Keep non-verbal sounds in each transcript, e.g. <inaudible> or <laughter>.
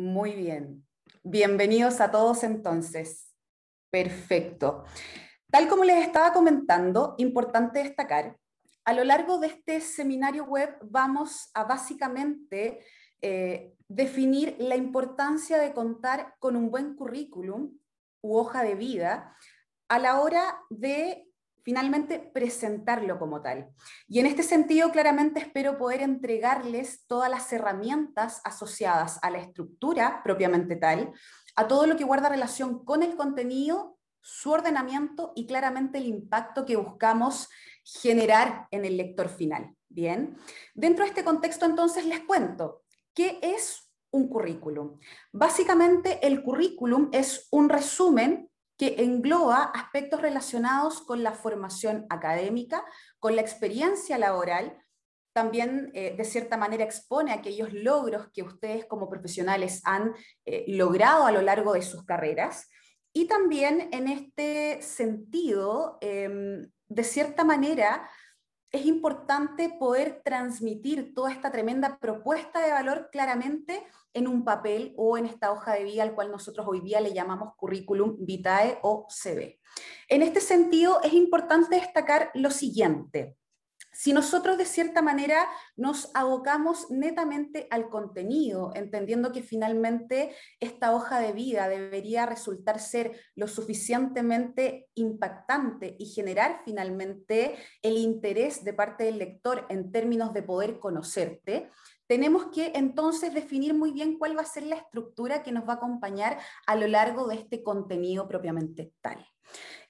Muy bien. Bienvenidos a todos entonces. Perfecto. Tal como les estaba comentando, importante destacar, a lo largo de este seminario web vamos a básicamente eh, definir la importancia de contar con un buen currículum u hoja de vida a la hora de finalmente presentarlo como tal. Y en este sentido, claramente espero poder entregarles todas las herramientas asociadas a la estructura propiamente tal, a todo lo que guarda relación con el contenido, su ordenamiento y claramente el impacto que buscamos generar en el lector final. Bien, dentro de este contexto entonces les cuento, ¿qué es un currículum? Básicamente el currículum es un resumen que engloba aspectos relacionados con la formación académica, con la experiencia laboral, también eh, de cierta manera expone aquellos logros que ustedes como profesionales han eh, logrado a lo largo de sus carreras. Y también en este sentido, em, de cierta manera, es importante poder transmitir toda esta tremenda propuesta de valor claramente en un papel o en esta hoja de vida al cual nosotros hoy día le llamamos currículum vitae o CV. En este sentido, es importante destacar lo siguiente si nosotros de cierta manera nos abocamos netamente al contenido, entendiendo que finalmente esta hoja de vida debería resultar ser lo suficientemente impactante y generar finalmente el interés de parte del lector en términos de poder conocerte, tenemos que entonces definir muy bien cuál va a ser la estructura que nos va a acompañar a lo largo de este contenido propiamente tal.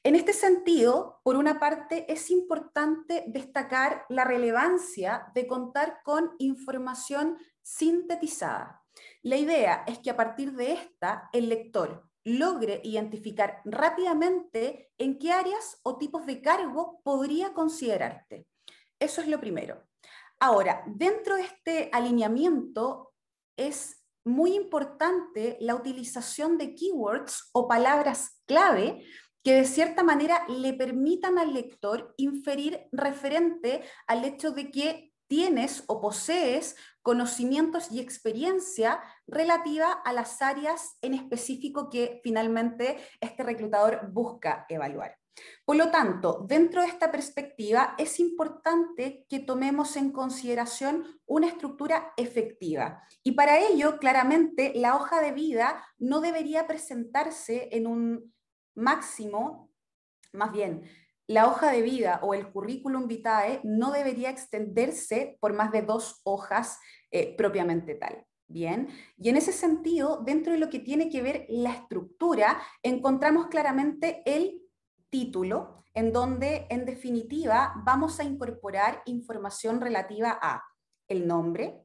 En este sentido, por una parte, es importante destacar la relevancia de contar con información sintetizada. La idea es que a partir de esta, el lector logre identificar rápidamente en qué áreas o tipos de cargo podría considerarte. Eso es lo primero. Ahora, dentro de este alineamiento es muy importante la utilización de keywords o palabras clave que de cierta manera le permitan al lector inferir referente al hecho de que tienes o posees conocimientos y experiencia relativa a las áreas en específico que finalmente este reclutador busca evaluar. Por lo tanto, dentro de esta perspectiva es importante que tomemos en consideración una estructura efectiva. Y para ello, claramente, la hoja de vida no debería presentarse en un máximo, más bien, la hoja de vida o el currículum vitae no debería extenderse por más de dos hojas eh, propiamente tal. Bien, y en ese sentido, dentro de lo que tiene que ver la estructura, encontramos claramente el título, en donde en definitiva vamos a incorporar información relativa a el nombre,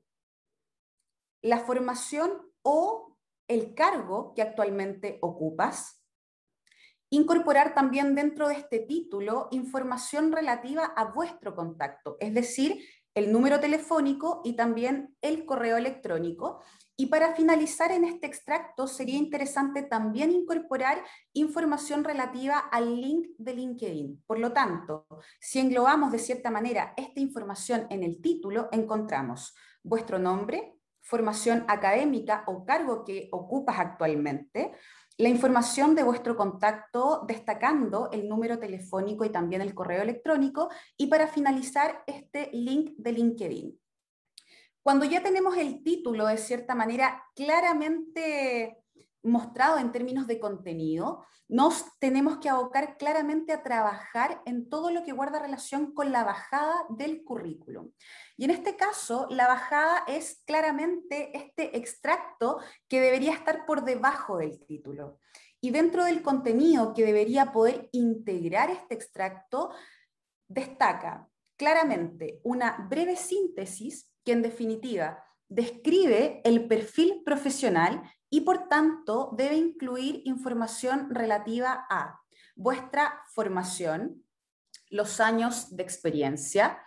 la formación o el cargo que actualmente ocupas, incorporar también dentro de este título información relativa a vuestro contacto, es decir, el número telefónico y también el correo electrónico. Y para finalizar en este extracto, sería interesante también incorporar información relativa al link de LinkedIn. Por lo tanto, si englobamos de cierta manera esta información en el título, encontramos vuestro nombre, formación académica o cargo que ocupas actualmente, la información de vuestro contacto destacando el número telefónico y también el correo electrónico y para finalizar este link de LinkedIn. Cuando ya tenemos el título de cierta manera claramente mostrado en términos de contenido, nos tenemos que abocar claramente a trabajar en todo lo que guarda relación con la bajada del currículum. Y en este caso, la bajada es claramente este extracto que debería estar por debajo del título. Y dentro del contenido que debería poder integrar este extracto, destaca claramente una breve síntesis que en definitiva describe el perfil profesional y por tanto debe incluir información relativa a vuestra formación, los años de experiencia,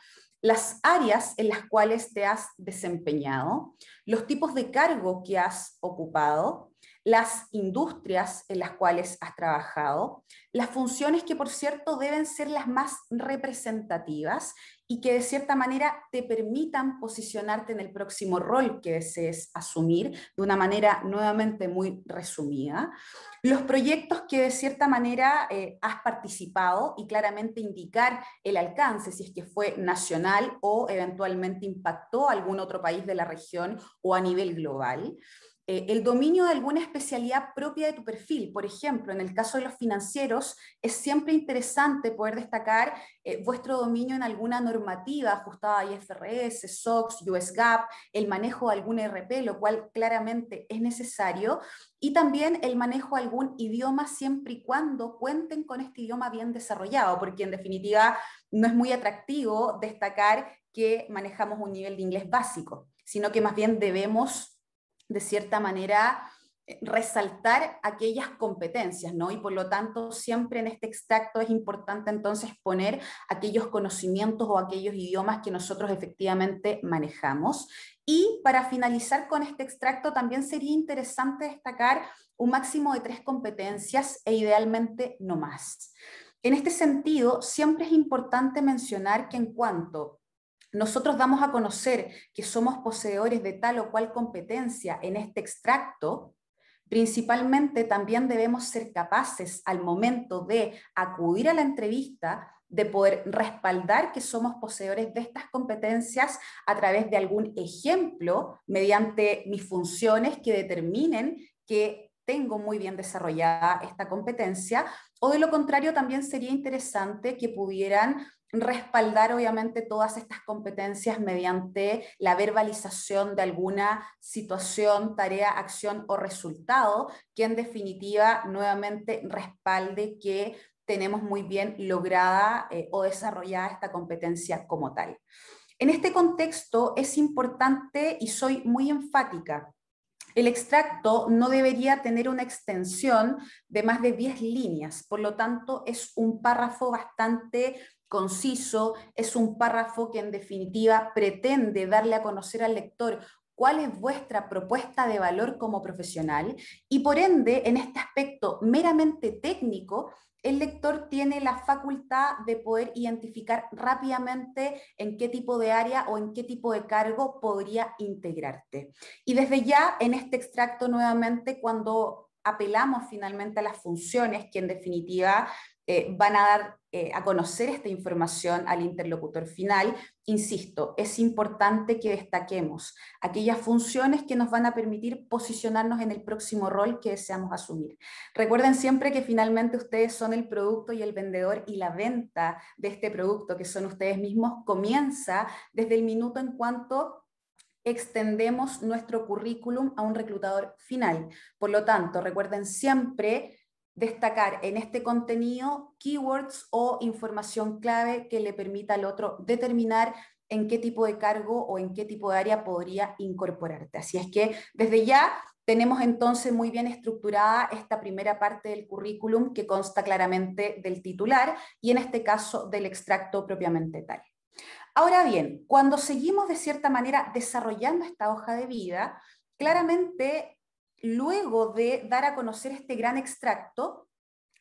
las áreas en las cuales te has desempeñado, los tipos de cargo que has ocupado, las industrias en las cuales has trabajado, las funciones que por cierto deben ser las más representativas y que de cierta manera te permitan posicionarte en el próximo rol que desees asumir de una manera nuevamente muy resumida. Los proyectos que de cierta manera eh, has participado y claramente indicar el alcance, si es que fue nacional o eventualmente impactó a algún otro país de la región o a nivel global. Eh, el dominio de alguna especialidad propia de tu perfil. Por ejemplo, en el caso de los financieros, es siempre interesante poder destacar eh, vuestro dominio en alguna normativa ajustada a IFRS, SOX, US GAAP, el manejo de algún e RP, lo cual claramente es necesario, y también el manejo de algún idioma siempre y cuando cuenten con este idioma bien desarrollado, porque en definitiva no es muy atractivo destacar que manejamos un nivel de inglés básico, sino que más bien debemos de cierta manera, eh, resaltar aquellas competencias, ¿no? Y por lo tanto, siempre en este extracto es importante entonces poner aquellos conocimientos o aquellos idiomas que nosotros efectivamente manejamos. Y para finalizar con este extracto, también sería interesante destacar un máximo de tres competencias e idealmente no más. En este sentido, siempre es importante mencionar que en cuanto nosotros damos a conocer que somos poseedores de tal o cual competencia en este extracto, principalmente también debemos ser capaces al momento de acudir a la entrevista de poder respaldar que somos poseedores de estas competencias a través de algún ejemplo mediante mis funciones que determinen que tengo muy bien desarrollada esta competencia, o de lo contrario también sería interesante que pudieran respaldar obviamente todas estas competencias mediante la verbalización de alguna situación, tarea, acción o resultado que en definitiva nuevamente respalde que tenemos muy bien lograda eh, o desarrollada esta competencia como tal. En este contexto es importante y soy muy enfática el extracto no debería tener una extensión de más de 10 líneas, por lo tanto es un párrafo bastante conciso, es un párrafo que en definitiva pretende darle a conocer al lector cuál es vuestra propuesta de valor como profesional y por ende, en este aspecto meramente técnico, el lector tiene la facultad de poder identificar rápidamente en qué tipo de área o en qué tipo de cargo podría integrarte. Y desde ya, en este extracto nuevamente, cuando apelamos finalmente a las funciones, que en definitiva eh, van a dar eh, a conocer esta información al interlocutor final. Insisto, es importante que destaquemos aquellas funciones que nos van a permitir posicionarnos en el próximo rol que deseamos asumir. Recuerden siempre que finalmente ustedes son el producto y el vendedor y la venta de este producto que son ustedes mismos comienza desde el minuto en cuanto extendemos nuestro currículum a un reclutador final. Por lo tanto, recuerden siempre destacar en este contenido keywords o información clave que le permita al otro determinar en qué tipo de cargo o en qué tipo de área podría incorporarte. Así es que desde ya tenemos entonces muy bien estructurada esta primera parte del currículum que consta claramente del titular y en este caso del extracto propiamente tal. Ahora bien, cuando seguimos de cierta manera desarrollando esta hoja de vida, claramente luego de dar a conocer este gran extracto,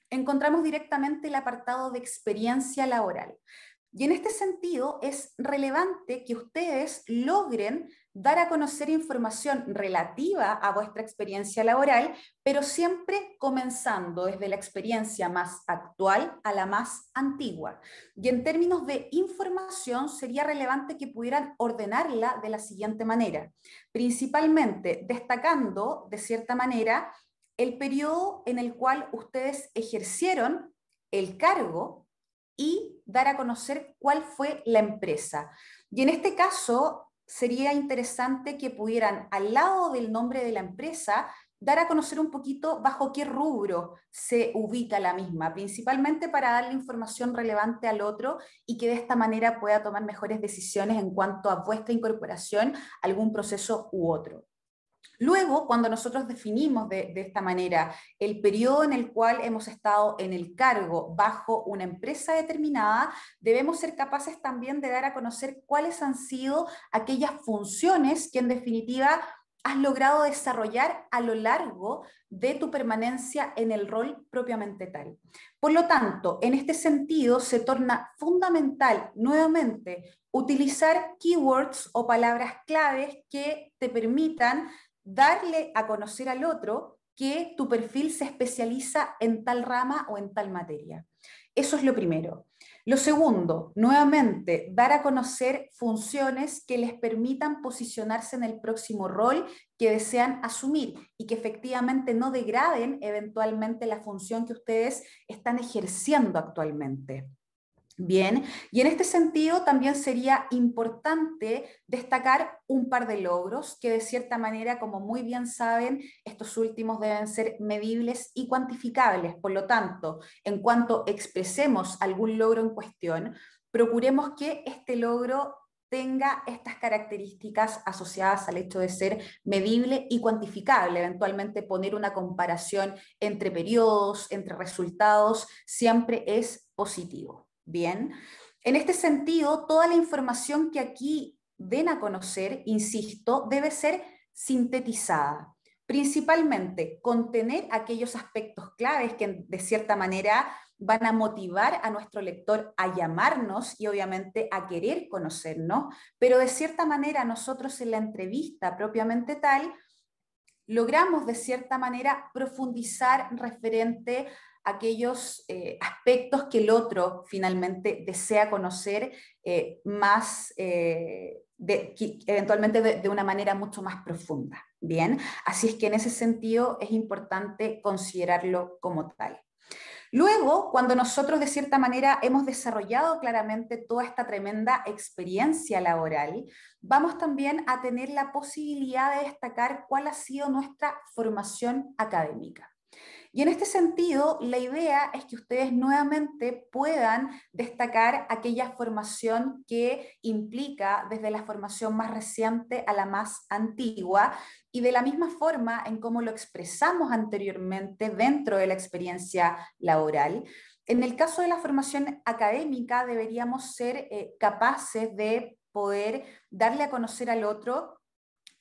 encontramos directamente el apartado de experiencia laboral. Y en este sentido es relevante que ustedes logren dar a conocer información relativa a vuestra experiencia laboral, pero siempre comenzando desde la experiencia más actual a la más antigua. Y en términos de información, sería relevante que pudieran ordenarla de la siguiente manera, principalmente destacando, de cierta manera, el periodo en el cual ustedes ejercieron el cargo y dar a conocer cuál fue la empresa. Y en este caso, sería interesante que pudieran, al lado del nombre de la empresa, dar a conocer un poquito bajo qué rubro se ubica la misma, principalmente para darle información relevante al otro y que de esta manera pueda tomar mejores decisiones en cuanto a vuestra incorporación, algún proceso u otro. Luego, cuando nosotros definimos de, esta manera el periodo en el cual hemos estado en el cargo bajo una empresa determinada, debemos ser capaces también de dar a conocer cuáles han sido aquellas funciones que en definitiva has logrado desarrollar a lo largo de tu permanencia en el rol propiamente tal. Por lo tanto, en este sentido se torna fundamental nuevamente utilizar keywords o palabras claves que te permitan darle a conocer al otro que tu perfil se especializa en tal rama o en tal materia. Eso es lo primero. Lo segundo, nuevamente, dar a conocer funciones que les permitan posicionarse en el próximo rol que desean asumir y que efectivamente no degraden eventualmente la función que ustedes están ejerciendo actualmente. Bien, y en este sentido también sería importante destacar un par de logros que de cierta manera, como muy bien saben, estos últimos deben ser medibles y cuantificables. Por lo tanto, en cuanto expresemos algún logro en cuestión, procuremos que este logro tenga estas características asociadas al hecho de ser medible y cuantificable, eventualmente poner una comparación entre periodos, entre resultados, siempre es positivo. Bien, en este sentido, toda la información que aquí den a conocer, insisto, debe ser sintetizada, principalmente contener aquellos aspectos claves que de cierta manera van a motivar a nuestro lector a llamarnos y obviamente a querer conocernos, pero de cierta manera nosotros en la entrevista propiamente tal logramos de cierta manera profundizar referente aquellos eh, aspectos que el otro finalmente desea conocer eh, más, eh, eventualmente de, de, una manera mucho más profunda. Bien, así es que en ese sentido es importante considerarlo como tal. Luego, cuando nosotros de cierta manera hemos desarrollado claramente toda esta tremenda experiencia laboral, vamos también a tener la posibilidad de destacar cuál ha sido nuestra formación académica. Y en este sentido, la idea es que ustedes nuevamente puedan destacar aquella formación que implica desde la formación más reciente a la más antigua y de la misma forma en cómo lo expresamos anteriormente dentro de la experiencia laboral. En el caso de la formación académica, deberíamos ser eh, capaces de poder darle a conocer al otro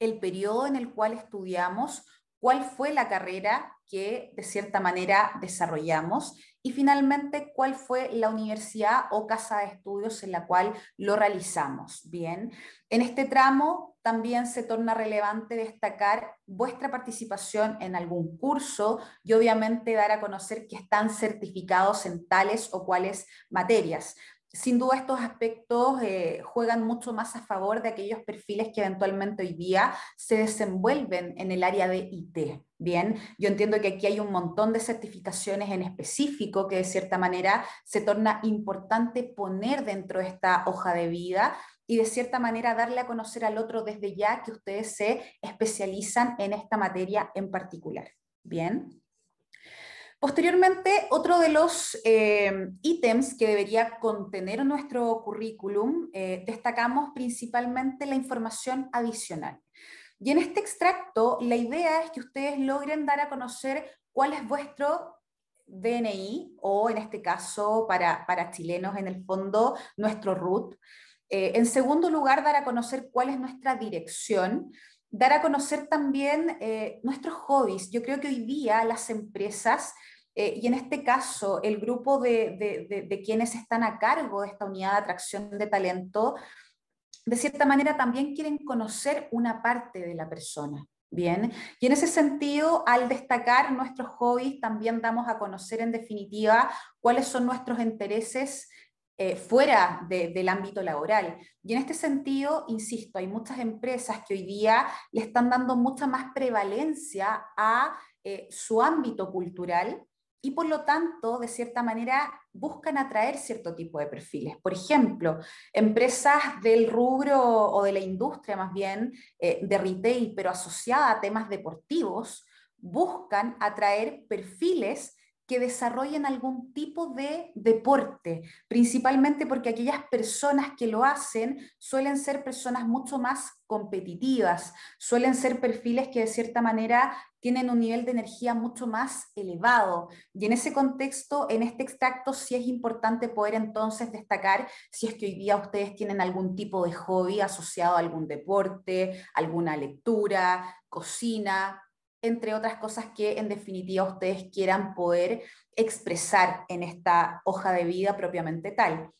el periodo en el cual estudiamos, cuál fue la carrera que de cierta manera desarrollamos y finalmente cuál fue la universidad o casa de estudios en la cual lo realizamos. Bien, en este tramo también se torna relevante destacar vuestra participación en algún curso y obviamente dar a conocer que están certificados en tales o cuales materias sin duda estos aspectos eh, juegan mucho más a favor de aquellos perfiles que eventualmente hoy día se desenvuelven en el área de IT. Bien, yo entiendo que aquí hay un montón de certificaciones en específico que de cierta manera se torna importante poner dentro de esta hoja de vida y de cierta manera darle a conocer al otro desde ya que ustedes se especializan en esta materia en particular. Bien. Posteriormente, otro de los eh, ítems que debería contener nuestro currículum, eh, destacamos principalmente la información adicional. Y en este extracto, la idea es que ustedes logren dar a conocer cuál es vuestro DNI o, en este caso, para, chilenos, en el fondo, nuestro RUT. Eh, en segundo lugar, dar a conocer cuál es nuestra dirección dar a conocer también nuestros hobbies. Yo creo que hoy día las empresas eh, y en este caso, el grupo de, quienes están a cargo de esta unidad de atracción de talento, de cierta manera también quieren conocer una parte de la persona. Bien, y en ese sentido, al destacar nuestros hobbies, también damos a conocer en definitiva cuáles son nuestros intereses eh, fuera del ámbito laboral. Y en este sentido, insisto, hay muchas empresas que hoy día le están dando mucha más prevalencia a eh, su ámbito cultural y por lo tanto, de cierta manera, buscan atraer cierto tipo de perfiles. Por ejemplo, empresas del rubro o de la industria más bien eh, de retail, pero asociada a temas deportivos, buscan atraer perfiles que desarrollen algún tipo de deporte, principalmente porque aquellas personas que lo hacen suelen ser personas mucho más competitivas, suelen ser perfiles que de cierta manera tienen un nivel de energía mucho más elevado. Y en ese contexto, en este extracto, sí es importante poder entonces destacar si es que hoy día ustedes tienen algún tipo de hobby asociado a algún deporte, alguna lectura, cocina, entre otras cosas que en definitiva ustedes quieran poder expresar en esta hoja de vida propiamente tal.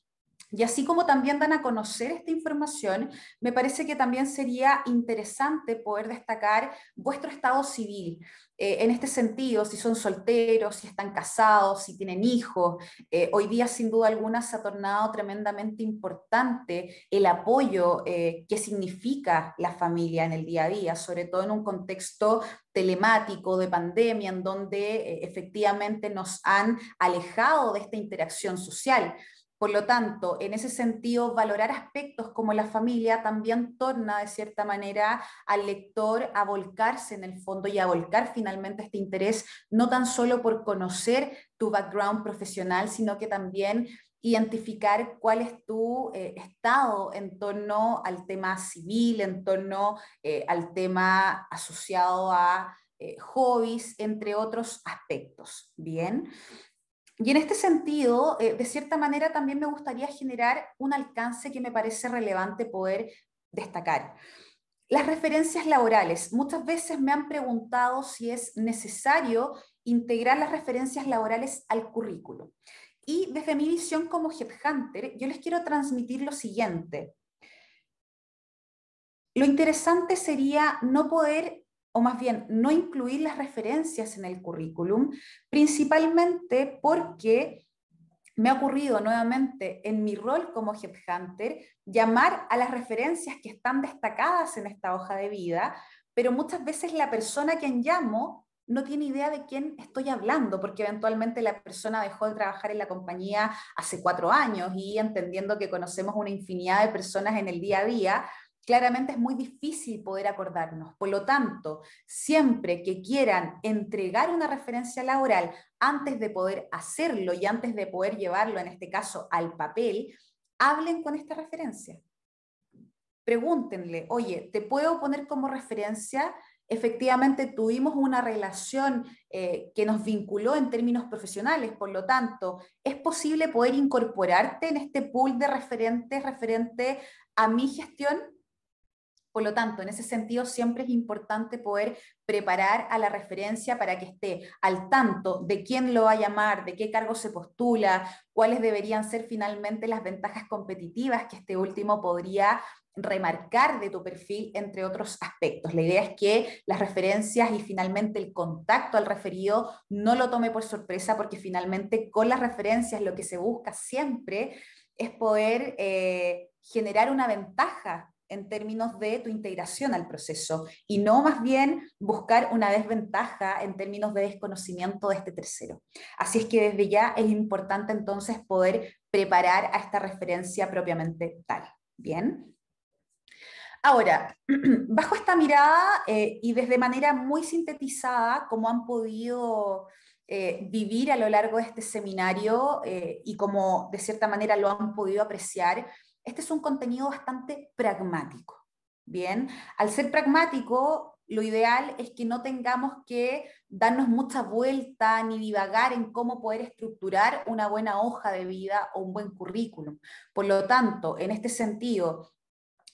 Y así como también dan a conocer esta información, me parece que también sería interesante poder destacar vuestro estado civil. Eh, en este sentido, si son solteros, si están casados, si tienen hijos, eh, hoy día sin duda alguna se ha tornado tremendamente importante el apoyo eh, que significa la familia en el día a día, sobre todo en un contexto telemático de pandemia, en donde efectivamente nos han alejado de esta interacción social. Por lo tanto, en ese sentido, valorar aspectos como la familia también torna de cierta manera al lector a volcarse en el fondo y a volcar finalmente este interés, no tan solo por conocer tu background profesional, sino que también identificar cuál es tu eh, estado en torno al tema civil, en torno eh, al tema asociado a eh, hobbies, entre otros aspectos. Bien, y en este sentido, eh, de cierta manera, también me gustaría generar un alcance que me parece relevante poder destacar. Las referencias laborales. Muchas veces me han preguntado si es necesario integrar las referencias laborales al currículo. Y desde mi visión como headhunter, yo les quiero transmitir lo siguiente. Lo interesante sería no poder o más bien no incluir las referencias en el currículum, principalmente porque me ha ocurrido nuevamente en mi rol como headhunter llamar a las referencias que están destacadas en esta hoja de vida, pero muchas veces la persona a quien llamo no tiene idea de quién estoy hablando, porque eventualmente la persona dejó de trabajar en la compañía hace cuatro años y entendiendo que conocemos una infinidad de personas en el día a día, claramente es muy difícil poder acordarnos. Por lo tanto, siempre que quieran entregar una referencia laboral antes de poder hacerlo y antes de poder llevarlo, en este caso, al papel, hablen con esta referencia. Pregúntenle, oye, ¿te puedo poner como referencia? Efectivamente, tuvimos una relación eh, que nos vinculó en términos profesionales, por lo tanto, ¿es posible poder incorporarte en este pool de referentes referente a mi gestión? Por lo tanto, en ese sentido, siempre es importante poder preparar a la referencia para que esté al tanto de quién lo va a llamar, de qué cargo se postula, cuáles deberían ser finalmente las ventajas competitivas que este último podría remarcar de tu perfil, entre otros aspectos. La idea es que las referencias y finalmente el contacto al referido no lo tome por sorpresa, porque finalmente con las referencias lo que se busca siempre es poder eh, generar una ventaja en términos de tu integración al proceso y no más bien buscar una desventaja en términos de desconocimiento de este tercero. Así es que desde ya es importante entonces poder preparar a esta referencia propiamente tal. Bien. Ahora, <clears throat> bajo esta mirada eh, y desde manera muy sintetizada, como han podido eh, vivir a lo largo de este seminario eh, y como de cierta manera lo han podido apreciar este es un contenido bastante pragmático. Bien, al ser pragmático, lo ideal es que no tengamos que darnos mucha vuelta ni divagar en cómo poder estructurar una buena hoja de vida o un buen currículum. Por lo tanto, en este sentido,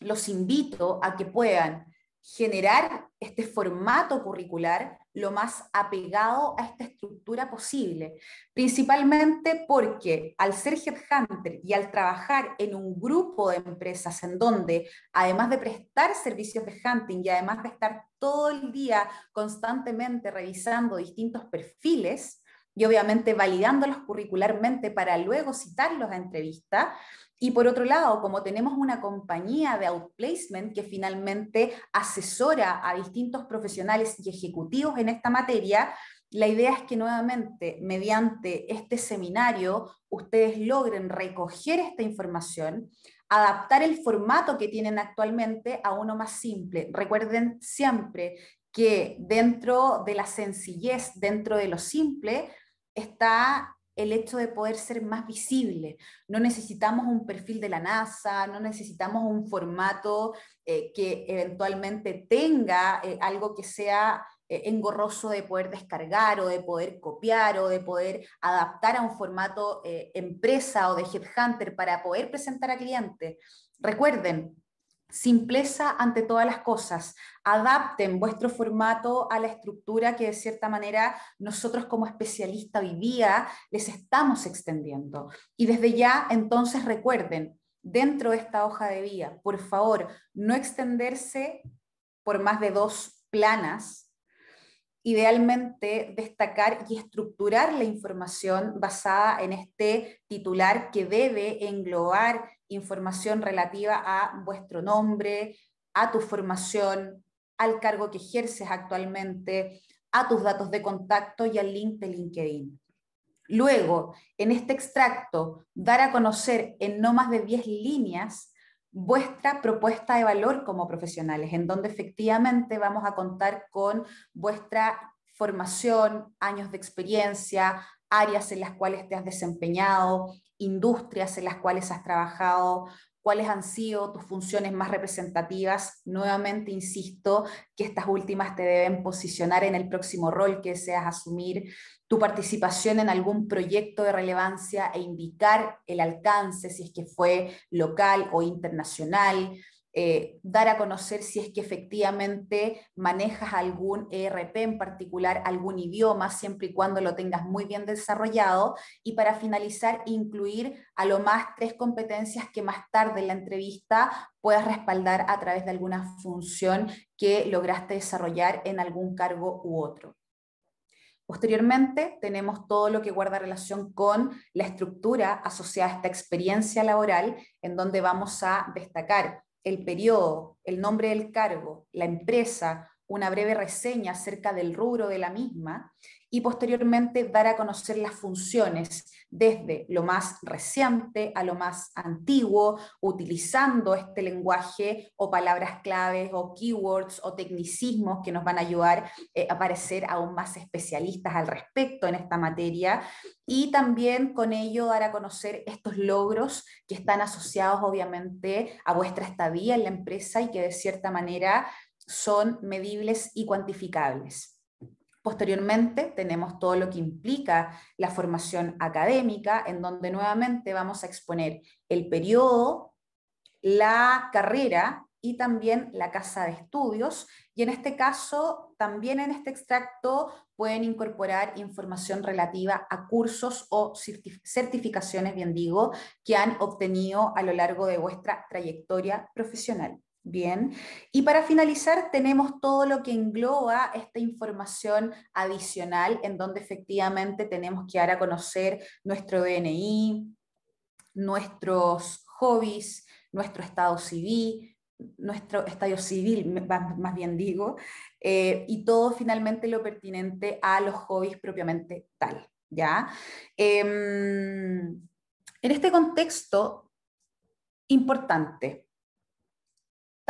los invito a que puedan generar este formato curricular lo más apegado a esta estructura posible, principalmente porque al ser headhunter y al trabajar en un grupo de empresas en donde, además de prestar servicios de hunting y además de estar todo el día constantemente revisando distintos perfiles y obviamente validándolos curricularmente para luego citarlos a entrevista, y por otro lado, como tenemos una compañía de outplacement que finalmente asesora a distintos profesionales y ejecutivos en esta materia, la idea es que nuevamente, mediante este seminario, ustedes logren recoger esta información, adaptar el formato que tienen actualmente a uno más simple. Recuerden siempre que dentro de la sencillez, dentro de lo simple, está el hecho de poder ser más visible. No necesitamos un perfil de la NASA, no necesitamos un formato eh, que eventualmente tenga eh, algo que sea eh, engorroso de poder descargar o de poder copiar o de poder adaptar a un formato empresa o de headhunter para poder presentar a clientes. Recuerden, simpleza ante todas las cosas. Adapten vuestro formato a la estructura que de cierta manera nosotros como especialista hoy día les estamos extendiendo. Y desde ya, entonces recuerden, dentro de esta hoja de vía, por favor, no extenderse por más de dos planas. Idealmente destacar y estructurar la información basada en este titular que debe englobar información relativa a vuestro nombre, a tu formación, al cargo que ejerces actualmente, a tus datos de contacto y al link de LinkedIn. Luego, en este extracto, dar a conocer en no más de 10 líneas vuestra propuesta de valor como profesionales, en donde efectivamente vamos a contar con vuestra formación, años de experiencia, áreas en las cuales te has desempeñado, industrias en las cuales has trabajado, cuáles han sido tus funciones más representativas. Nuevamente, insisto, que estas últimas te deben posicionar en el próximo rol que deseas asumir, tu participación en algún proyecto de relevancia e indicar el alcance, si es que fue local o internacional eh, dar a conocer si es que efectivamente manejas algún ERP en particular, algún idioma, siempre y cuando lo tengas muy bien desarrollado. Y para finalizar, incluir a lo más tres competencias que más tarde en la entrevista puedas respaldar a través de alguna función que lograste desarrollar en algún cargo u otro. Posteriormente, tenemos todo lo que guarda relación con la estructura asociada a esta experiencia laboral, en donde vamos a destacar el periodo, el nombre del cargo, la empresa, una breve reseña acerca del rubro de la misma y posteriormente dar a conocer las funciones desde lo más reciente a lo más antiguo, utilizando este lenguaje o palabras claves o keywords o tecnicismos que nos van a ayudar eh, a parecer aún más especialistas al respecto en esta materia y también con ello dar a conocer estos logros que están asociados obviamente a vuestra estadía en la empresa y que de cierta manera son medibles y cuantificables. Posteriormente tenemos todo lo que implica la formación académica, en donde nuevamente vamos a exponer el periodo, la carrera y también la casa de estudios. Y en este caso, también en este extracto pueden incorporar información relativa a cursos o certificaciones, bien digo, que han obtenido a lo largo de vuestra trayectoria profesional. Bien, y para finalizar tenemos todo lo que engloba esta información adicional en donde efectivamente tenemos que dar a conocer nuestro DNI, nuestros hobbies, nuestro estado civil, nuestro estadio civil, más bien digo, eh, y todo finalmente lo pertinente a los hobbies propiamente tal. ¿ya? Em, en este contexto, importante,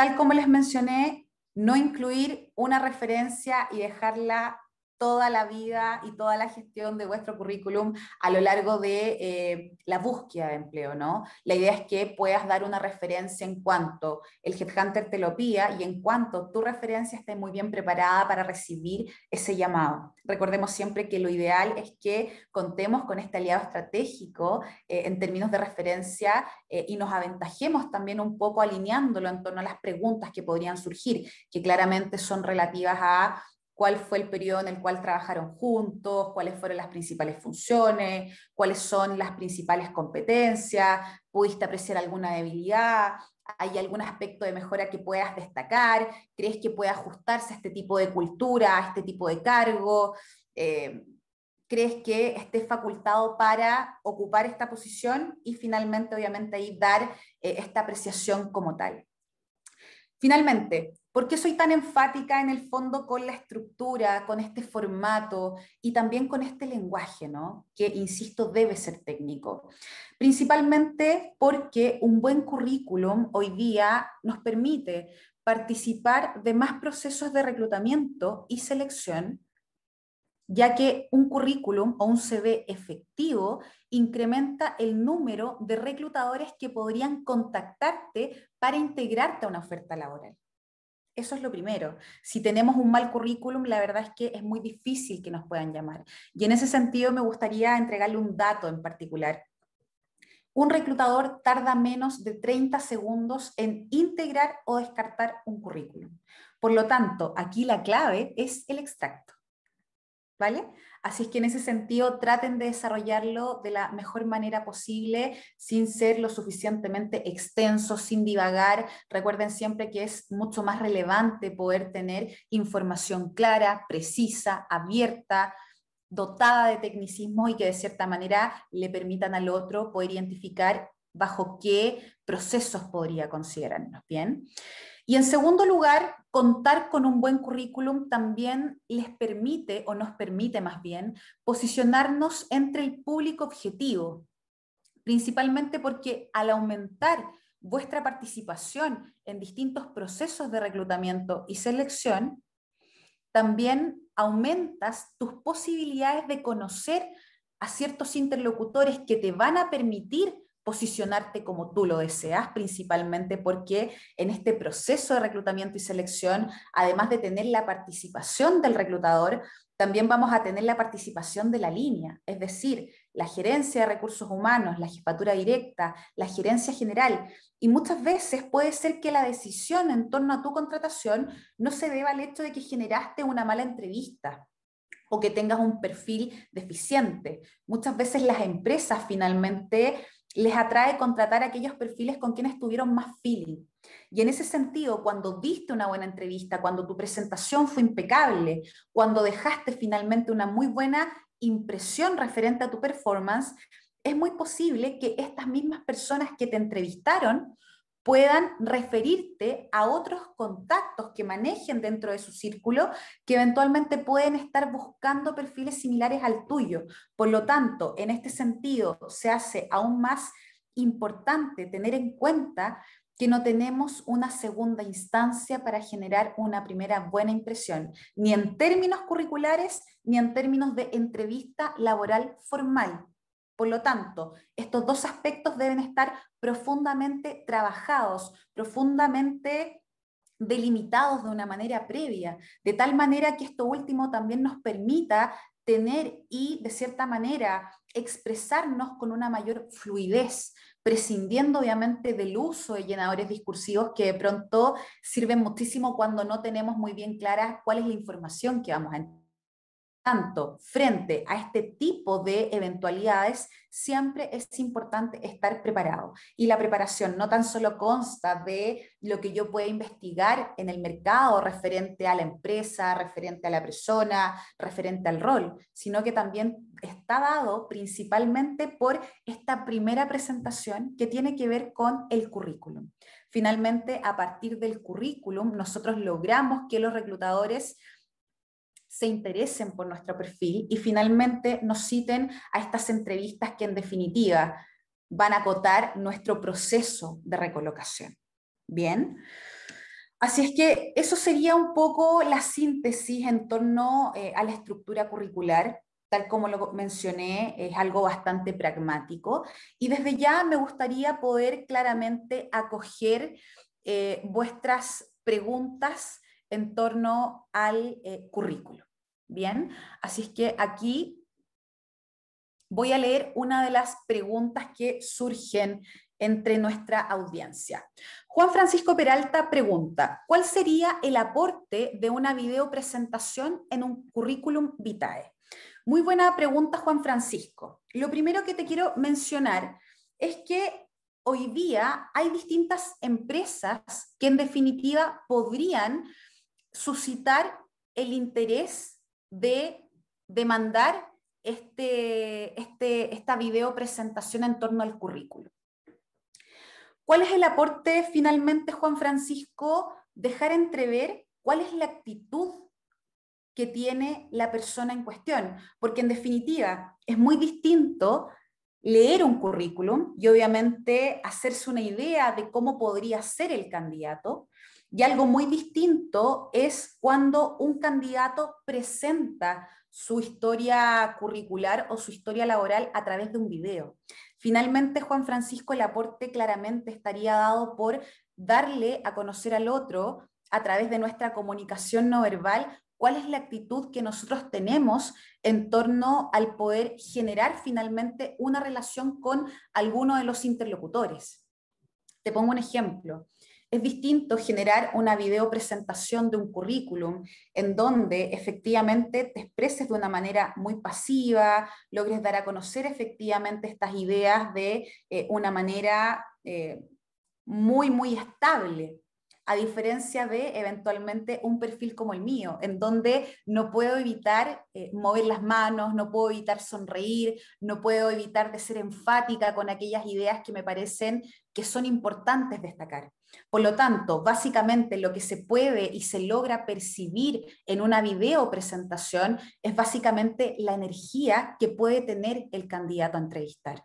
tal como les mencioné, no incluir una referencia y dejarla toda la vida y toda la gestión de vuestro currículum a lo largo de eh, la búsqueda de empleo, ¿no? La idea es que puedas dar una referencia en cuanto el headhunter te lo pida y en cuanto tu referencia esté muy bien preparada para recibir ese llamado. Recordemos siempre que lo ideal es que contemos con este aliado estratégico eh, en términos de referencia eh, y nos aventajemos también un poco alineándolo en torno a las preguntas que podrían surgir, que claramente son relativas a cuál fue el periodo en el cual trabajaron juntos, cuáles fueron las principales funciones, cuáles son las principales competencias, pudiste apreciar alguna debilidad, hay algún aspecto de mejora que puedas destacar, crees que puede ajustarse a este tipo de cultura, a este tipo de cargo, eh, crees que esté facultado para ocupar esta posición y finalmente, obviamente, ahí dar eh, esta apreciación como tal. Finalmente, ¿Por qué soy tan enfática en el fondo con la estructura, con este formato y también con este lenguaje, ¿no? que, insisto, debe ser técnico? Principalmente porque un buen currículum hoy día nos permite participar de más procesos de reclutamiento y selección, ya que un currículum o un CV efectivo incrementa el número de reclutadores que podrían contactarte para integrarte a una oferta laboral. Eso es lo primero. Si tenemos un mal currículum, la verdad es que es muy difícil que nos puedan llamar. Y en ese sentido me gustaría entregarle un dato en particular. Un reclutador tarda menos de 30 segundos en integrar o descartar un currículum. Por lo tanto, aquí la clave es el extracto. ¿Vale? Así es que en ese sentido traten de desarrollarlo de la mejor manera posible, sin ser lo suficientemente extenso, sin divagar. Recuerden siempre que es mucho más relevante poder tener información clara, precisa, abierta, dotada de tecnicismo y que de cierta manera le permitan al otro poder identificar bajo qué procesos podría considerarnos. Bien. Y en segundo lugar, contar con un buen currículum también les permite, o nos permite más bien, posicionarnos entre el público objetivo, principalmente porque al aumentar vuestra participación en distintos procesos de reclutamiento y selección, también aumentas tus posibilidades de conocer a ciertos interlocutores que te van a permitir posicionarte como tú lo deseas, principalmente porque en este proceso de reclutamiento y selección, además de tener la participación del reclutador, también vamos a tener la participación de la línea, es decir, la gerencia de recursos humanos, la jefatura directa, la gerencia general. Y muchas veces puede ser que la decisión en torno a tu contratación no se deba al hecho de que generaste una mala entrevista, o que tengas un perfil deficiente. Muchas veces las empresas finalmente les atrae contratar aquellos perfiles con quienes tuvieron más feeling. Y en ese sentido, cuando diste una buena entrevista, cuando tu presentación fue impecable, cuando dejaste finalmente una muy buena impresión referente a tu performance, es muy posible que estas mismas personas que te entrevistaron puedan referirte a otros contactos que manejen dentro de su círculo que eventualmente pueden estar buscando perfiles similares al tuyo. Por lo tanto, en este sentido, se hace aún más importante tener en cuenta que no tenemos una segunda instancia para generar una primera buena impresión, ni en términos curriculares, ni en términos de entrevista laboral formal. Por lo tanto, estos dos aspectos deben estar profundamente trabajados, profundamente delimitados de una manera previa, de tal manera que esto último también nos permita tener y, de cierta manera, expresarnos con una mayor fluidez, prescindiendo obviamente del uso de llenadores discursivos que de pronto sirven muchísimo cuando no tenemos muy bien clara cuál es la información que vamos a tanto, frente a este tipo de eventualidades, siempre es importante estar preparado. Y la preparación no tan solo consta de lo que yo pueda investigar en el mercado referente a la empresa, referente a la persona, referente al rol, sino que también está dado principalmente por esta primera presentación que tiene que ver con el currículum. Finalmente, a partir del currículum, nosotros logramos que los reclutadores se interesen por nuestro perfil y finalmente nos citen a estas entrevistas que en definitiva van a acotar nuestro proceso de recolocación. Bien. Así es que eso sería un poco la síntesis en torno eh, a la estructura curricular. Tal como lo mencioné, es algo bastante pragmático. Y desde ya me gustaría poder claramente acoger eh, vuestras preguntas en torno al currículum. Eh, currículo. Bien, así es que aquí voy a leer una de las preguntas que surgen entre nuestra audiencia. Juan Francisco Peralta pregunta, ¿cuál sería el aporte de una videopresentación en un currículum vitae? Muy buena pregunta, Juan Francisco. Lo primero que te quiero mencionar es que hoy día hay distintas empresas que en definitiva podrían suscitar el interés de demandar este, este, esta videopresentación en torno al currículum. ¿Cuál es el aporte finalmente, Juan Francisco? Dejar entrever cuál es la actitud que tiene la persona en cuestión, porque en definitiva es muy distinto leer un currículum y obviamente hacerse una idea de cómo podría ser el candidato, y algo muy distinto es cuando un candidato presenta su historia curricular o su historia laboral a través de un video. Finalmente, Juan Francisco, el aporte claramente estaría dado por darle a conocer al otro a través de nuestra comunicación no verbal cuál es la actitud que nosotros tenemos en torno al poder generar finalmente una relación con alguno de los interlocutores. Te pongo un ejemplo. Es distinto generar una videopresentación de un currículum en donde efectivamente te expreses de una manera muy pasiva, logres dar a conocer efectivamente estas ideas de eh, una manera eh, muy, muy estable a diferencia de eventualmente un perfil como el mío, en donde no puedo evitar eh, mover las manos, no puedo evitar sonreír, no puedo evitar de ser enfática con aquellas ideas que me parecen que son importantes destacar. Por lo tanto, básicamente lo que se puede y se logra percibir en una video presentación es básicamente la energía que puede tener el candidato a entrevistar.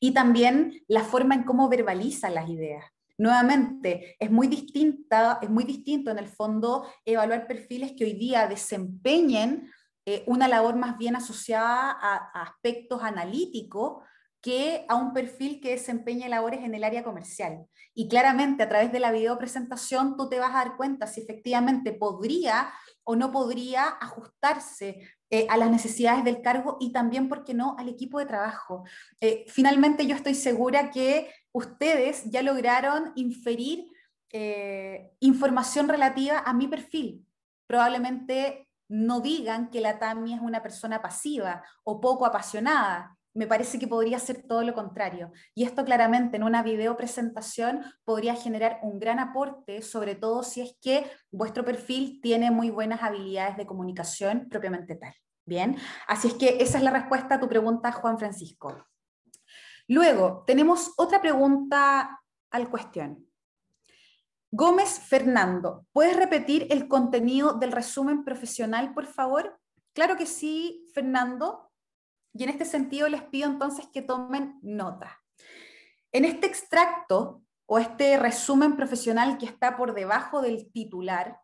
Y también la forma en cómo verbaliza las ideas nuevamente, es muy, distinta, es muy distinto en el fondo evaluar perfiles que hoy día desempeñen eh, una labor más bien asociada a, aspectos analíticos que a un perfil que desempeña labores en el área comercial. Y claramente a través de la videopresentación tú te vas a dar cuenta si efectivamente podría o no podría ajustarse eh, a las necesidades del cargo y también, ¿por qué no?, al equipo de trabajo. Eh, finalmente, yo estoy segura que ustedes ya lograron inferir eh, información relativa a mi perfil. Probablemente no digan que la Tami es una persona pasiva o poco apasionada, me parece que podría ser todo lo contrario. Y esto claramente en una video presentación podría generar un gran aporte, sobre todo si es que vuestro perfil tiene muy buenas habilidades de comunicación propiamente tal. Bien, así es que esa es la respuesta a tu pregunta, Juan Francisco. Luego, tenemos otra pregunta al cuestión. Gómez Fernando, ¿puedes repetir el contenido del resumen profesional, por favor? Claro que sí, Fernando. Y en este sentido les pido entonces que tomen nota. En este extracto o este resumen profesional que está por debajo del titular,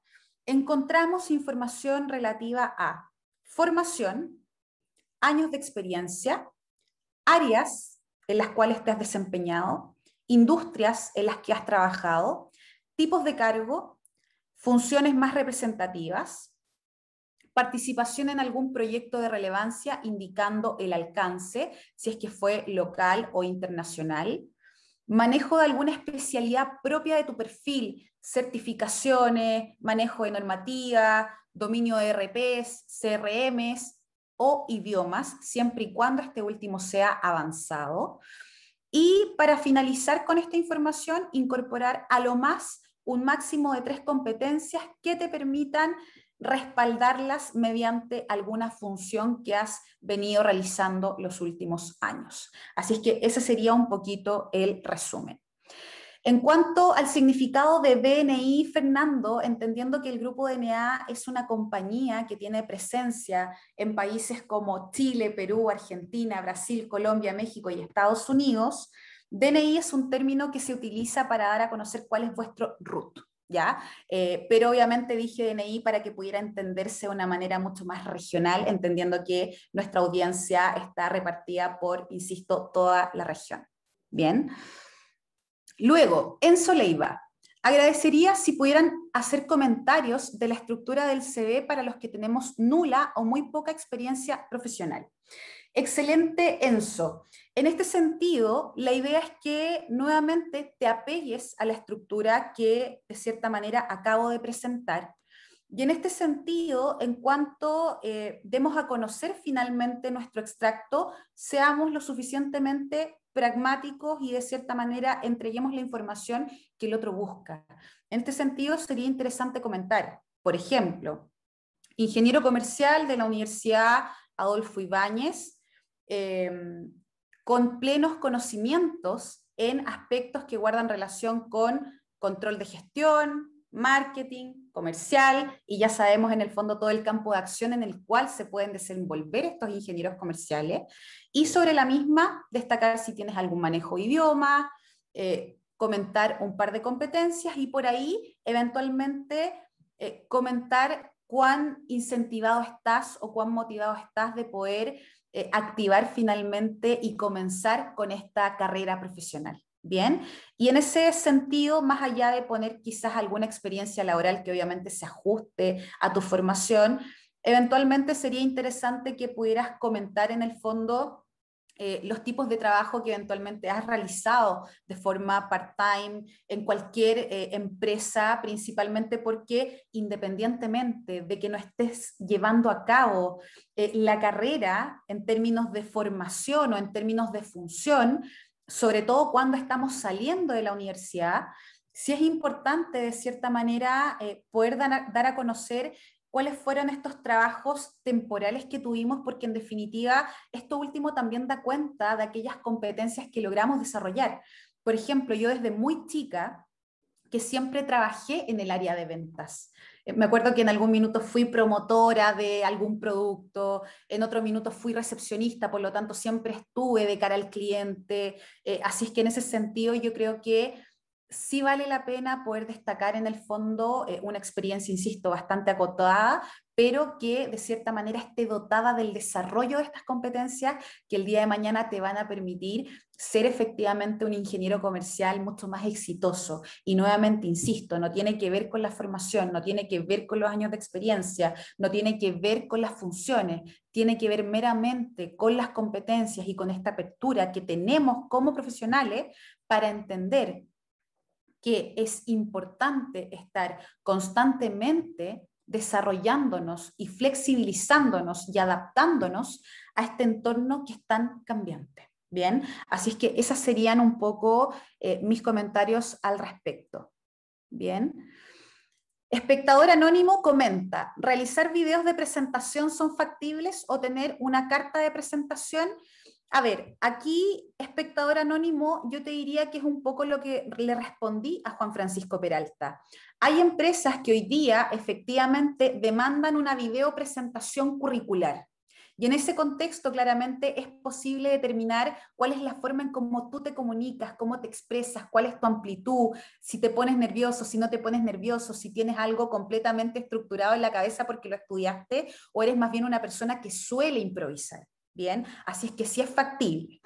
encontramos información relativa a formación, años de experiencia, áreas en las cuales te has desempeñado, industrias en las que has trabajado, tipos de cargo, funciones más representativas, participación en algún proyecto de relevancia indicando el alcance, si es que fue local o internacional, manejo de alguna especialidad propia de tu perfil, certificaciones, manejo de normativa, dominio de e RPs, CRMs o idiomas, siempre y cuando este último sea avanzado. Y para finalizar con esta información, incorporar a lo más un máximo de tres competencias que te permitan respaldarlas mediante alguna función que has venido realizando los últimos años. Así es que ese sería un poquito el resumen. En cuanto al significado de BNI, Fernando, entendiendo que el grupo DNA es una compañía que tiene presencia en países como Chile, Perú, Argentina, Brasil, Colombia, México y Estados Unidos, DNI es un término que se utiliza para dar a conocer cuál es vuestro root ¿ya? Eh, pero obviamente dije DNI para que pudiera entenderse de una manera mucho más regional, entendiendo que nuestra audiencia está repartida por, insisto, toda la región. Bien. Luego, en Leiva, Agradecería si pudieran hacer comentarios de la estructura del CV para los que tenemos nula o muy poca experiencia profesional. Excelente, Enzo. En este sentido, la idea es que nuevamente te apelles a la estructura que de cierta manera acabo de presentar. Y en este sentido, en cuanto eh, demos a conocer finalmente nuestro extracto, seamos lo suficientemente pragmáticos y de cierta manera entreguemos la información que el otro busca. En este sentido, sería interesante comentar, por ejemplo, ingeniero comercial de la Universidad Adolfo Ibáñez, em, con plenos conocimientos en aspectos que guardan relación con control de gestión, marketing, comercial y ya sabemos en el fondo todo el campo de acción en el cual se pueden desenvolver estos ingenieros comerciales y sobre la misma destacar si tienes algún manejo de idioma, eh, comentar un par de competencias y por ahí eventualmente eh, comentar cuán incentivado estás o cuán motivado estás de poder eh, activar finalmente y comenzar con esta carrera profesional. Bien, y en ese sentido, más allá de poner quizás alguna experiencia laboral que obviamente se ajuste a tu formación, eventualmente sería interesante que pudieras comentar en el fondo eh, los tipos de trabajo que eventualmente has realizado de forma part-time en cualquier eh, empresa, principalmente porque independientemente de que no estés llevando a cabo eh, la carrera en términos de formación o en términos de función, sobre todo cuando estamos saliendo de la universidad, sí es importante de cierta manera eh, poder dar a conocer cuáles fueron estos trabajos temporales que tuvimos, porque en definitiva esto último también da cuenta de aquellas competencias que logramos desarrollar. Por ejemplo, yo desde muy chica, que siempre trabajé en el área de ventas. Eh, me acuerdo que en algún minuto fui promotora de algún producto, en otro minuto fui recepcionista, por lo tanto siempre estuve de cara al cliente. Eh, así es que en ese sentido yo creo que sí vale la pena poder destacar en el fondo eh, una experiencia, insisto, bastante acotada, pero que de cierta manera esté dotada del desarrollo de estas competencias que el día de mañana te van a permitir ser efectivamente un ingeniero comercial mucho más exitoso. Y nuevamente, insisto, no tiene que ver con la formación, no tiene que ver con los años de experiencia, no tiene que ver con las funciones, tiene que ver meramente con las competencias y con esta apertura que tenemos como profesionales para entender que es importante estar constantemente desarrollándonos y flexibilizándonos y adaptándonos a este entorno que es tan cambiante. Bien, así es que esas serían un poco eh, mis comentarios al respecto. Bien. Espectador anónimo comenta, ¿realizar videos de presentación son factibles o tener una carta de presentación? A ver, aquí, espectador anónimo, yo te diría que es un poco lo que le respondí a Juan Francisco Peralta. Hay empresas que hoy día efectivamente demandan una videopresentación curricular. Y en ese contexto, claramente, es posible determinar cuál es la forma en cómo tú te comunicas, cómo te expresas, cuál es tu amplitud, si te pones nervioso, si no te pones nervioso, si tienes algo completamente estructurado en la cabeza porque lo estudiaste, o eres más bien una persona que suele improvisar. ¿bien? Así es que sí es factible.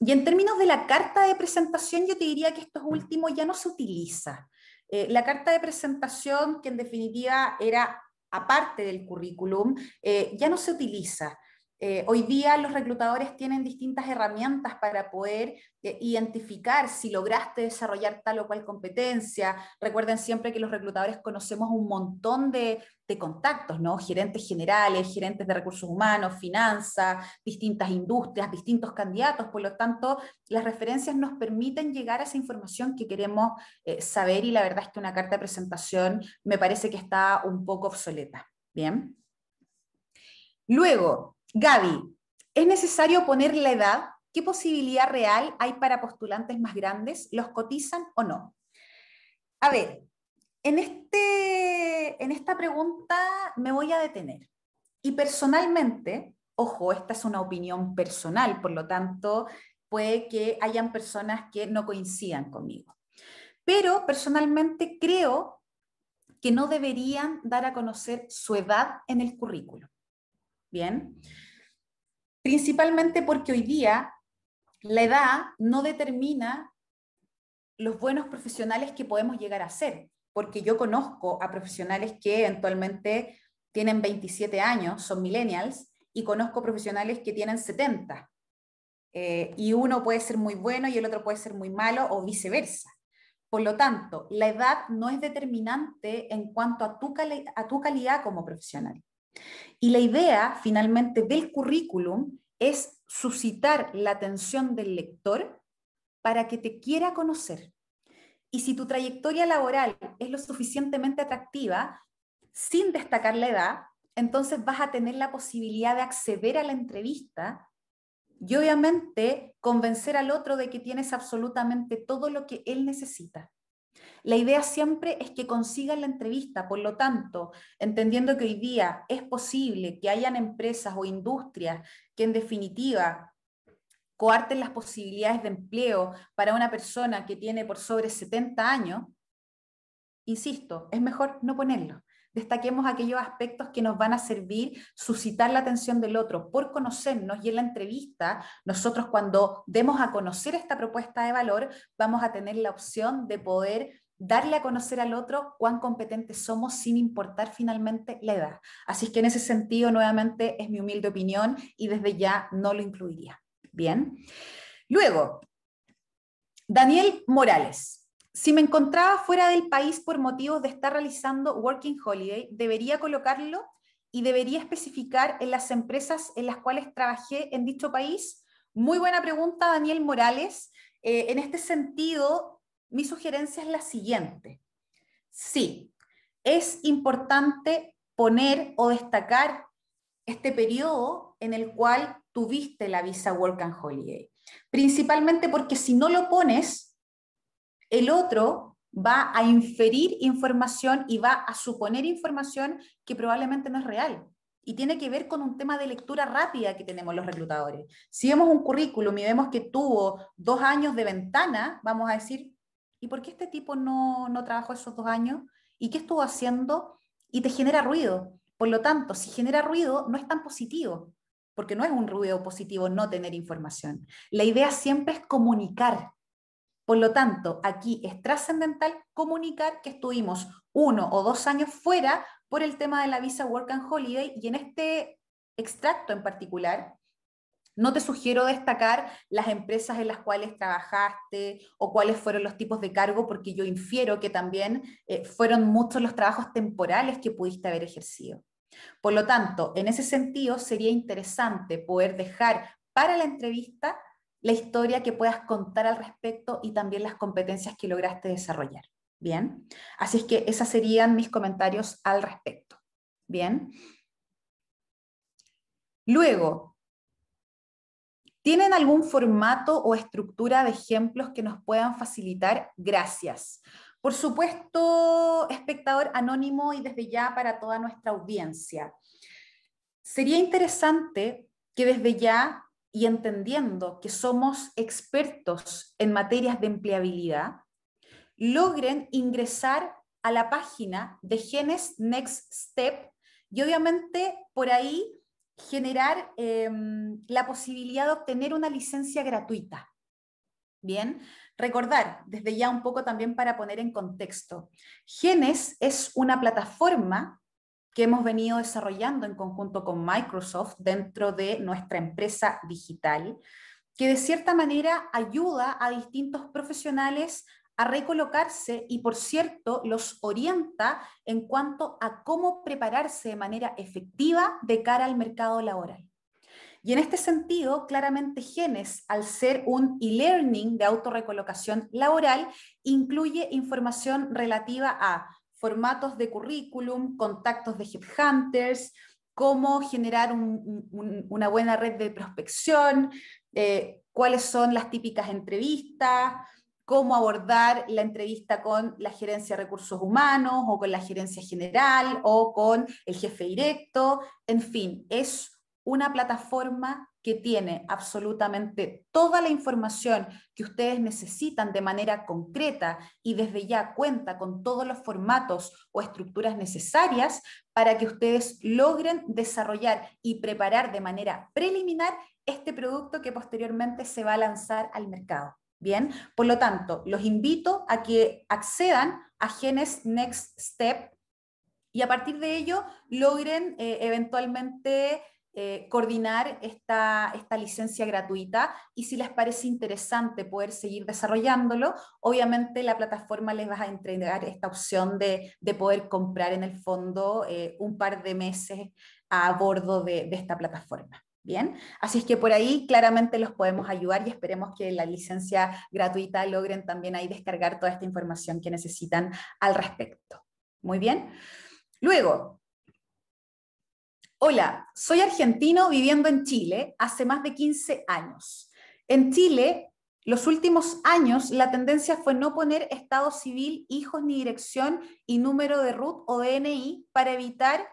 Y en términos de la carta de presentación, yo te diría que estos últimos ya no se utiliza. Eh, la carta de presentación, que en definitiva era aparte del currículum, eh, ya no se utiliza. Eh, hoy día los reclutadores tienen distintas herramientas para poder eh, identificar si lograste desarrollar tal o cual competencia. Recuerden siempre que los reclutadores conocemos un montón de, contactos, ¿no? Gerentes generales, gerentes de recursos humanos, finanzas, distintas industrias, distintos candidatos. Por lo tanto, las referencias nos permiten llegar a esa información que queremos eh, saber y la verdad es que una carta de presentación me parece que está un poco obsoleta. Bien. Luego, Gaby, ¿es necesario poner la edad? ¿Qué posibilidad real hay para postulantes más grandes? ¿Los cotizan o no? A ver, este, en, esta pregunta me voy a detener. Y personalmente, ojo, esta es una opinión personal, por lo tanto, puede que hayan personas que no coincidan conmigo. Pero personalmente creo que no deberían dar a conocer su edad en el currículo. Bien principalmente porque hoy día la edad no determina los buenos profesionales que podemos llegar a ser, porque yo conozco a profesionales que eventualmente tienen 27 años, son millennials, y conozco profesionales que tienen 70. Eh, y uno puede ser muy bueno y el otro puede ser muy malo o viceversa. Por lo tanto, la edad no es determinante en cuanto a tu calidad como profesional. Y la idea finalmente del currículum es suscitar la atención del lector para que te quiera conocer. Y si tu trayectoria laboral es lo suficientemente atractiva, sin destacar la edad, entonces vas a tener la posibilidad de acceder a la entrevista y obviamente convencer al otro de que tienes absolutamente todo lo que él necesita. La idea siempre es que consigan la entrevista, por lo tanto, entendiendo que hoy día es posible que hayan empresas o industrias que en definitiva coarten las posibilidades de empleo para una persona que tiene por sobre 70 años, insisto, es mejor no ponerlo. Destaquemos aquellos aspectos que nos van a servir suscitar la atención del otro por conocernos y en la entrevista, nosotros cuando demos a conocer esta propuesta de valor, vamos a tener la opción de poder darle a conocer al otro cuán competentes somos sin importar finalmente la edad. Así es que en ese sentido, nuevamente, es mi humilde opinión y desde ya no lo incluiría. Bien. Luego, Daniel Morales. Si me encontraba fuera del país por motivos de estar realizando Working Holiday, debería colocarlo y debería especificar en las empresas en las cuales trabajé en dicho país. Muy buena pregunta, Daniel Morales. Eh, en este sentido, mi sugerencia es la siguiente. Sí, es importante poner o destacar este periodo en el cual tuviste la visa Work and Holiday. Principalmente porque si no lo pones, el otro va a inferir información y va a suponer información que probablemente no es real. Y tiene que ver con un tema de lectura rápida que tenemos los reclutadores. Si vemos un currículum y vemos que tuvo dos años de ventana, vamos a decir, ¿y por qué este tipo no, no trabajó esos dos años? ¿Y qué estuvo haciendo? Y te genera ruido. Por lo tanto, si genera ruido, no es tan positivo, porque no es un ruido positivo no tener información. La idea siempre es comunicar. Por lo tanto, aquí es trascendental comunicar que estuvimos uno o dos años fuera por el tema de la visa Work and Holiday y en este extracto en particular no te sugiero destacar las empresas en las cuales trabajaste o cuáles fueron los tipos de cargo, porque yo infiero que también eh, fueron muchos los trabajos temporales que pudiste haber ejercido. Por lo tanto, en ese sentido, sería interesante poder dejar para la entrevista la historia que puedas contar al respecto y también las competencias que lograste desarrollar. Bien, así es que esos serían mis comentarios al respecto. Bien. Luego, ¿Tienen algún formato o estructura de ejemplos que nos puedan facilitar? Gracias. Por supuesto, espectador anónimo y desde ya para toda nuestra audiencia. Sería interesante que desde ya y entendiendo que somos expertos en materias de empleabilidad, logren ingresar a la página de Genes Next Step y obviamente por ahí generar em, la posibilidad de obtener una licencia gratuita. Bien, recordar desde ya un poco también para poner en contexto. Genes es una plataforma que hemos venido desarrollando en conjunto con Microsoft dentro de nuestra empresa digital, que de cierta manera ayuda a distintos profesionales a recolocarse y, por cierto, los orienta en cuanto a cómo prepararse de manera efectiva de cara al mercado laboral. Y en este sentido, claramente Genes, al ser un e-learning de autorrecolocación laboral, incluye información relativa a formatos de currículum, contactos de headhunters, cómo generar una buena red de prospección, eh, cuáles son las típicas entrevistas, cómo abordar la entrevista con la gerencia de recursos humanos o con la gerencia general o con el jefe directo. En fin, es una plataforma que tiene absolutamente toda la información que ustedes necesitan de manera concreta y desde ya cuenta con todos los formatos o estructuras necesarias para que ustedes logren desarrollar y preparar de manera preliminar este producto que posteriormente se va a lanzar al mercado. Bien, por lo tanto, los invito a que accedan a Genes Next Step y a partir de ello logren eh, eventualmente eh, coordinar esta, licencia gratuita y si les parece interesante poder seguir desarrollándolo, obviamente la plataforma les va a entregar esta opción de, poder comprar en el fondo eh, un par de meses a bordo de esta plataforma. Bien, así es que por ahí claramente los podemos ayudar y esperemos que la licencia gratuita logren también ahí descargar toda esta información que necesitan al respecto. Muy bien. Luego, hola, soy argentino viviendo en Chile hace más de 15 años. En Chile, los últimos años, la tendencia fue no poner estado civil, hijos ni dirección y número de RUT o DNI para evitar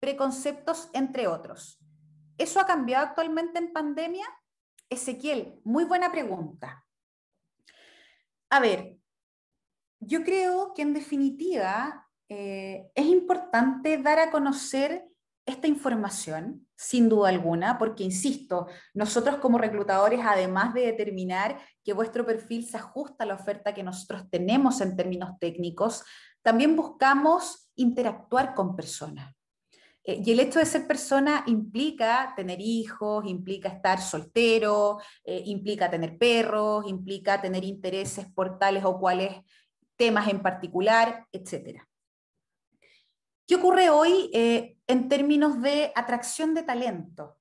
preconceptos, entre otros. ¿Eso ha cambiado actualmente en pandemia? Ezequiel, muy buena pregunta. A ver, yo creo que en definitiva eh, es importante dar a conocer esta información, sin duda alguna, porque, insisto, nosotros como reclutadores, además de determinar que vuestro perfil se ajusta a la oferta que nosotros tenemos en términos técnicos, también buscamos interactuar con personas. Eh, y el hecho de ser persona implica tener hijos, implica estar soltero, eh, implica tener perros, implica tener intereses por tales o cuales temas en particular, etc. ¿Qué ocurre hoy eh, en términos de atracción de talento?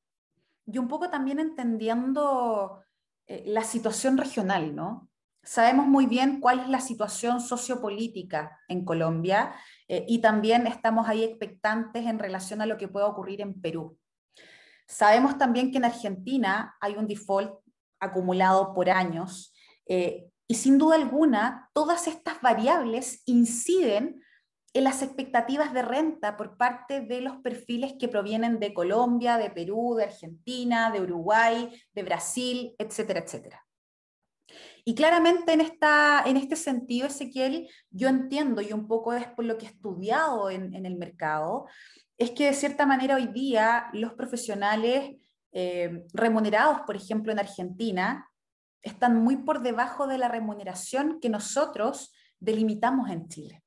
Y un poco también entendiendo la situación regional, ¿no? Sabemos muy bien cuál es la situación sociopolítica en Colombia eh, y también estamos ahí expectantes en relación a lo que pueda ocurrir en Perú. Sabemos también que en Argentina hay un default acumulado por años eh, y sin duda alguna todas estas variables inciden en las expectativas de renta por parte de los perfiles que provienen de Colombia, de Perú, de Argentina, de Uruguay, de Brasil, etcétera, etcétera. Y claramente en, esta, en este sentido, Ezequiel, yo entiendo, y un poco es por lo que he estudiado en, el mercado, es que de cierta manera hoy día los profesionales eh, remunerados, por ejemplo, en Argentina, están muy por debajo de la remuneración que nosotros delimitamos en Chile.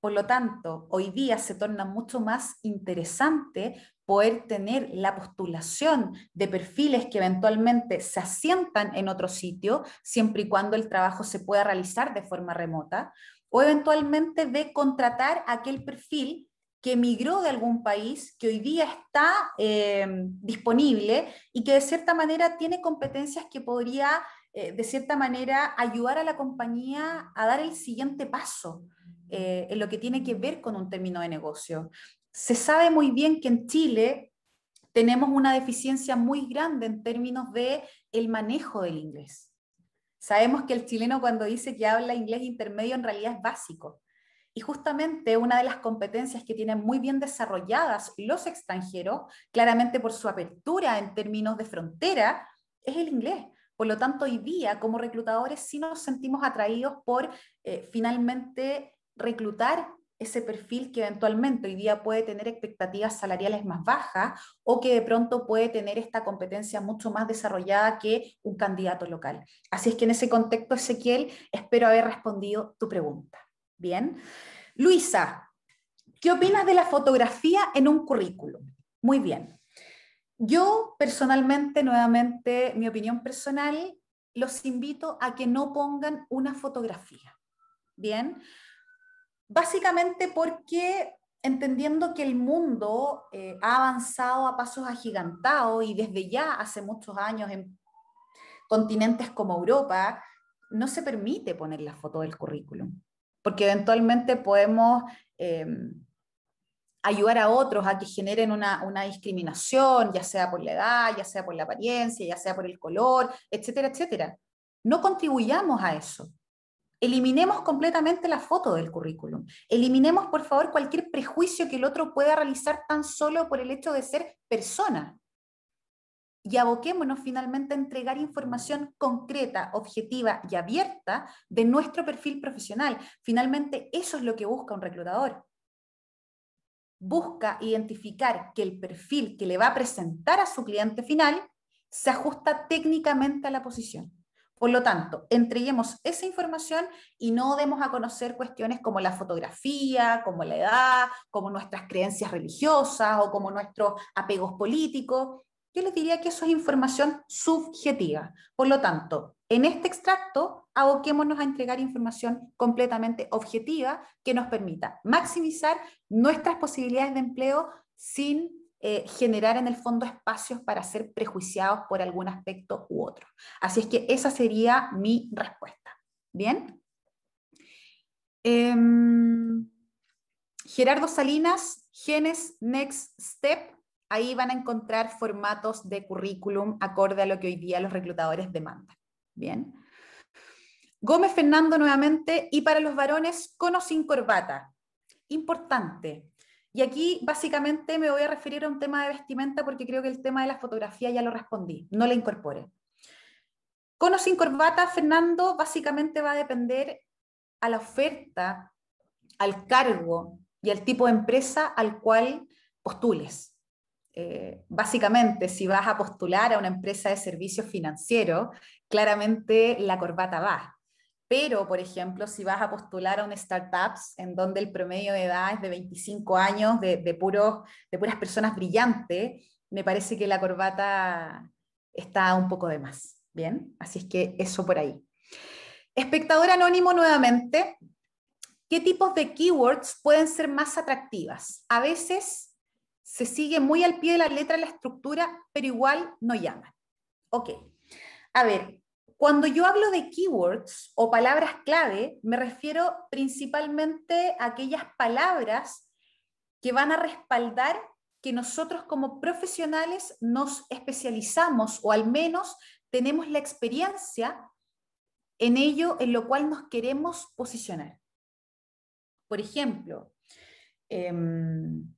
Por lo tanto, hoy día se torna mucho más interesante poder tener la postulación de perfiles que eventualmente se asientan en otro sitio, siempre y cuando el trabajo se pueda realizar de forma remota, o eventualmente de contratar aquel perfil que emigró de algún país, que hoy día está eh, disponible y que de cierta manera tiene competencias que podría, eh, de cierta manera, ayudar a la compañía a dar el siguiente paso. Eh, en lo que tiene que ver con un término de negocio. Se sabe muy bien que en Chile tenemos una deficiencia muy grande en términos de el manejo del inglés. Sabemos que el chileno cuando dice que habla inglés intermedio en realidad es básico. Y justamente una de las competencias que tienen muy bien desarrolladas los extranjeros, claramente por su apertura en términos de frontera, es el inglés. Por lo tanto, hoy día, como reclutadores, sí nos sentimos atraídos por eh, finalmente reclutar ese perfil que eventualmente hoy día puede tener expectativas salariales más bajas o que de pronto puede tener esta competencia mucho más desarrollada que un candidato local. Así es que en ese contexto, Ezequiel, espero haber respondido tu pregunta. Bien. Luisa, ¿qué opinas de la fotografía en un currículum? Muy bien. Yo personalmente, nuevamente, mi opinión personal, los invito a que no pongan una fotografía. Bien básicamente porque entendiendo que el mundo eh, ha avanzado a pasos agigantados y desde ya hace muchos años en continentes como Europa, no se permite poner la foto del currículum, porque eventualmente podemos em, ayudar a otros a que generen una, una, discriminación, ya sea por la edad, ya sea por la apariencia, ya sea por el color, etcétera, etcétera. No contribuyamos a eso. Eliminemos completamente la foto del currículum. Eliminemos, por favor, cualquier prejuicio que el otro pueda realizar tan solo por el hecho de ser persona. Y aboquémonos finalmente a entregar información concreta, objetiva y abierta de nuestro perfil profesional. Finalmente, eso es lo que busca un reclutador. Busca identificar que el perfil que le va a presentar a su cliente final se ajusta técnicamente a la posición. Por lo tanto, entreguemos esa información y no demos a conocer cuestiones como la fotografía, como la edad, como nuestras creencias religiosas o como nuestros apegos políticos. Yo les diría que eso es información subjetiva. Por lo tanto, en este extracto, aboquémonos a entregar información completamente objetiva que nos permita maximizar nuestras posibilidades de empleo sin eh, generar en el fondo espacios para ser prejuiciados por algún aspecto u otro. Así es que esa sería mi respuesta. ¿Bien? Em, Gerardo Salinas, Genes Next Step, ahí van a encontrar formatos de currículum acorde a lo que hoy día los reclutadores demandan. Bien. Gómez Fernando nuevamente, y para los varones con o sin corbata. Importante, y aquí básicamente me voy a referir a un tema de vestimenta porque creo que el tema de la fotografía ya lo respondí, no le incorpore. Con o sin corbata, Fernando, básicamente va a depender a la oferta, al cargo y al tipo de empresa al cual postules. Eh, básicamente, si vas a postular a una empresa de servicios financieros, claramente la corbata va. Pero, por ejemplo, si vas a postular a un startups en donde el promedio de edad es de 25 años, de, puros, de puras personas brillantes, me parece que la corbata está un poco de más. Bien, así es que eso por ahí. Espectador anónimo nuevamente. ¿Qué tipos de keywords pueden ser más atractivas? A veces se sigue muy al pie de la letra la estructura, pero igual no llaman. Ok. A ver, cuando yo hablo de keywords o palabras clave, me refiero principalmente a aquellas palabras que van a respaldar que nosotros como profesionales nos especializamos o al menos tenemos la experiencia en ello en lo cual nos queremos posicionar. Por ejemplo, em,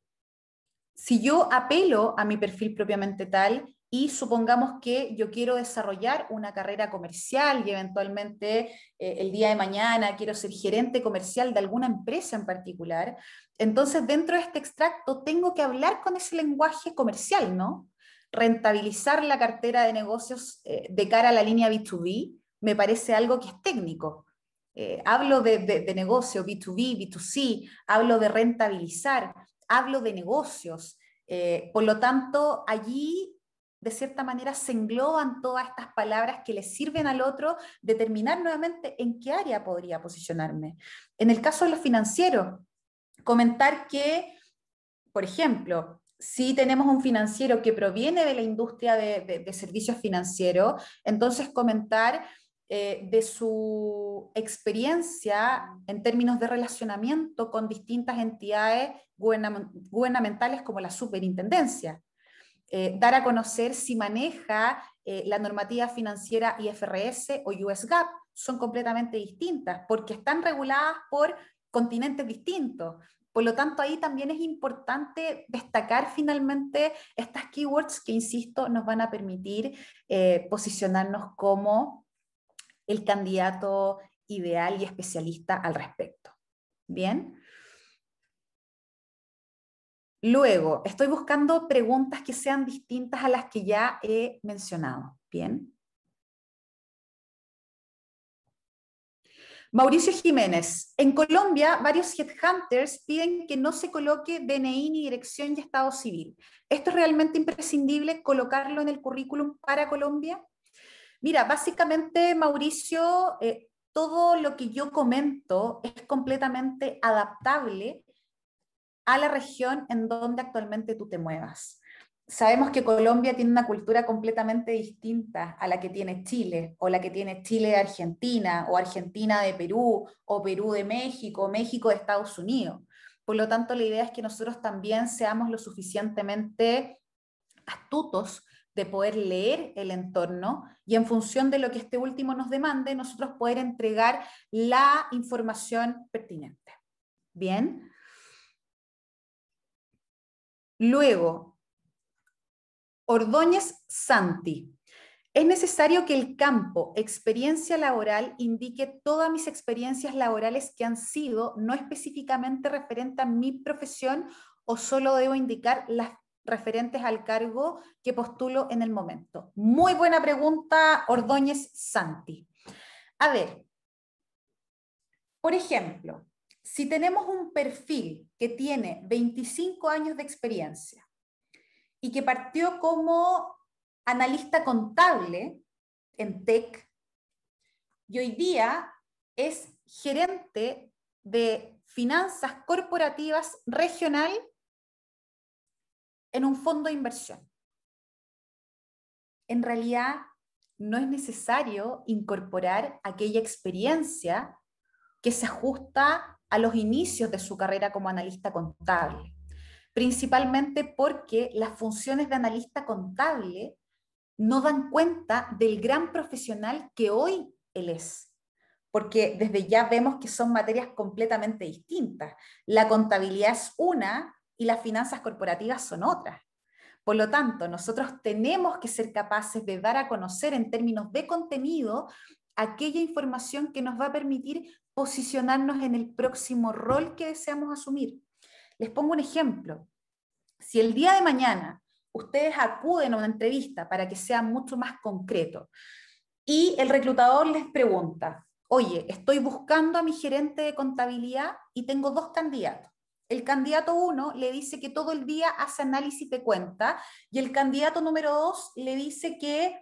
si yo apelo a mi perfil propiamente tal y supongamos que yo quiero desarrollar una carrera comercial y eventualmente eh, el día de mañana quiero ser gerente comercial de alguna empresa en particular, entonces dentro de este extracto tengo que hablar con ese lenguaje comercial, ¿no? Rentabilizar la cartera de negocios eh, de cara a la línea B2B me parece algo que es técnico. Eh, hablo de, de, negocio B2B, B2C, hablo de rentabilizar, hablo de negocios. por lo tanto, allí de cierta manera se engloban todas estas palabras que le sirven al otro determinar nuevamente en qué área podría posicionarme. En el caso de los financieros, comentar que, por ejemplo, si tenemos un financiero que proviene de la industria de, servicios financieros, entonces comentar eh, de su experiencia en términos de relacionamiento con distintas entidades gubernamentales como la superintendencia eh, dar a conocer si maneja eh, la normativa financiera IFRS o US GAAP. Son completamente distintas porque están reguladas por continentes distintos. Por lo tanto, ahí también es importante destacar finalmente estas keywords que, insisto, nos van a permitir eh, posicionarnos como el candidato ideal y especialista al respecto. Bien. Luego, estoy buscando preguntas que sean distintas a las que ya he mencionado. Bien. Mauricio Jiménez, en Colombia varios headhunters piden que no se coloque DNI ni dirección y estado civil. ¿Esto es realmente imprescindible colocarlo en el currículum para Colombia? Mira, básicamente Mauricio, eh, todo lo que yo comento es completamente adaptable a la región en donde actualmente tú te muevas. Sabemos que Colombia tiene una cultura completamente distinta a la que tiene Chile, o la que tiene Chile de Argentina, o Argentina de Perú, o Perú de México, o México de Estados Unidos. Por lo tanto, la idea es que nosotros también seamos lo suficientemente astutos de poder leer el entorno y en función de lo que este último nos demande, nosotros poder entregar la información pertinente. Bien, Luego, Ordóñez Santi. Es necesario que el campo experiencia laboral indique todas mis experiencias laborales que han sido no específicamente referentes a mi profesión o solo debo indicar las referentes al cargo que postulo en el momento. Muy buena pregunta, Ordóñez Santi. A ver, por ejemplo, si tenemos un perfil que tiene 25 años de experiencia y que partió como analista contable en TEC y hoy día es gerente de finanzas corporativas regional en un fondo de inversión. En realidad, no es necesario incorporar aquella experiencia que se ajusta a los inicios de su carrera como analista contable, principalmente porque las funciones de analista contable no dan cuenta del gran profesional que hoy él es, porque desde ya vemos que son materias completamente distintas. La contabilidad es una y las finanzas corporativas son otras. Por lo tanto, nosotros tenemos que ser capaces de dar a conocer en términos de contenido aquella información que nos va a permitir posicionarnos en el próximo rol que deseamos asumir. Les pongo un ejemplo. Si el día de mañana ustedes acuden a una entrevista para que sea mucho más concreto y el reclutador les pregunta, oye, estoy buscando a mi gerente de contabilidad y tengo dos candidatos. El candidato uno le dice que todo el día hace análisis de cuenta y el candidato número dos le dice que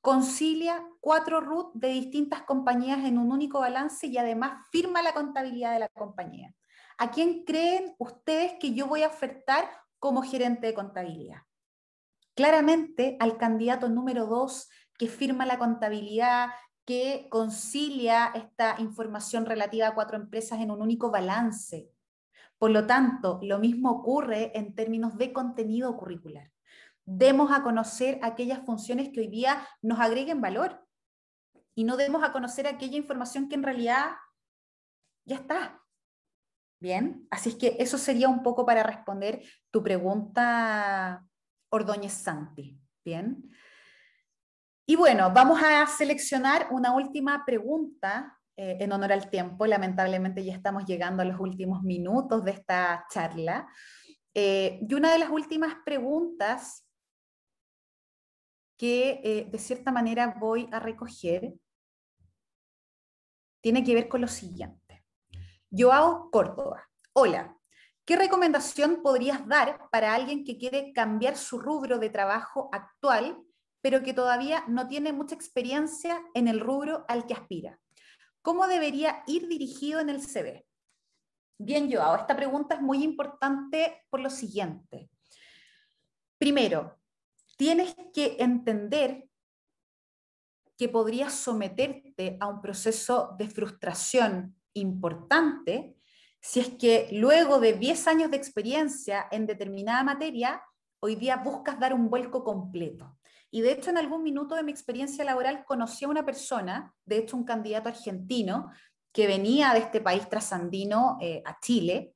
concilia cuatro RUT de distintas compañías en un único balance y además firma la contabilidad de la compañía. ¿A quién creen ustedes que yo voy a ofertar como gerente de contabilidad? Claramente al candidato número dos que firma la contabilidad, que concilia esta información relativa a cuatro empresas en un único balance. Por lo tanto, lo mismo ocurre en términos de contenido curricular demos a conocer aquellas funciones que hoy día nos agreguen valor y no demos a conocer aquella información que en realidad ya está. Bien, así es que eso sería un poco para responder tu pregunta, Ordóñez Santi. Bien. Y bueno, vamos a seleccionar una última pregunta eh, en honor al tiempo. Lamentablemente ya estamos llegando a los últimos minutos de esta charla. Eh, y una de las últimas preguntas que eh, de cierta manera voy a recoger tiene que ver con lo siguiente. Joao Córdoba, hola, ¿qué recomendación podrías dar para alguien que quiere cambiar su rubro de trabajo actual, pero que todavía no tiene mucha experiencia en el rubro al que aspira? ¿Cómo debería ir dirigido en el CV? Bien, Joao, esta pregunta es muy importante por lo siguiente. Primero, tienes que entender que podrías someterte a un proceso de frustración importante si es que luego de 10 años de experiencia en determinada materia, hoy día buscas dar un vuelco completo. Y de hecho, en algún minuto de mi experiencia laboral conocí a una persona, de hecho un candidato argentino, que venía de este país trasandino eh, a Chile,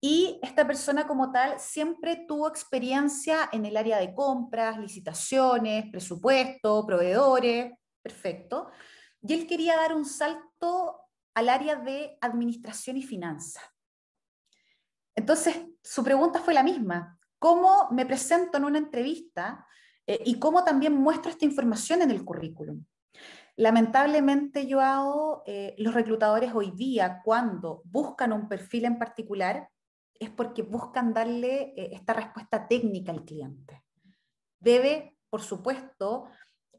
y esta persona como tal siempre tuvo experiencia en el área de compras, licitaciones, presupuesto, proveedores, perfecto. Y él quería dar un salto al área de administración y finanzas. Entonces, su pregunta fue la misma. ¿Cómo me presento en una entrevista eh, y cómo también muestro esta información en el currículum? Lamentablemente, yo hago, eh, los reclutadores hoy día, cuando buscan un perfil en particular, es porque buscan darle eh, esta respuesta técnica al cliente. Debe, por supuesto,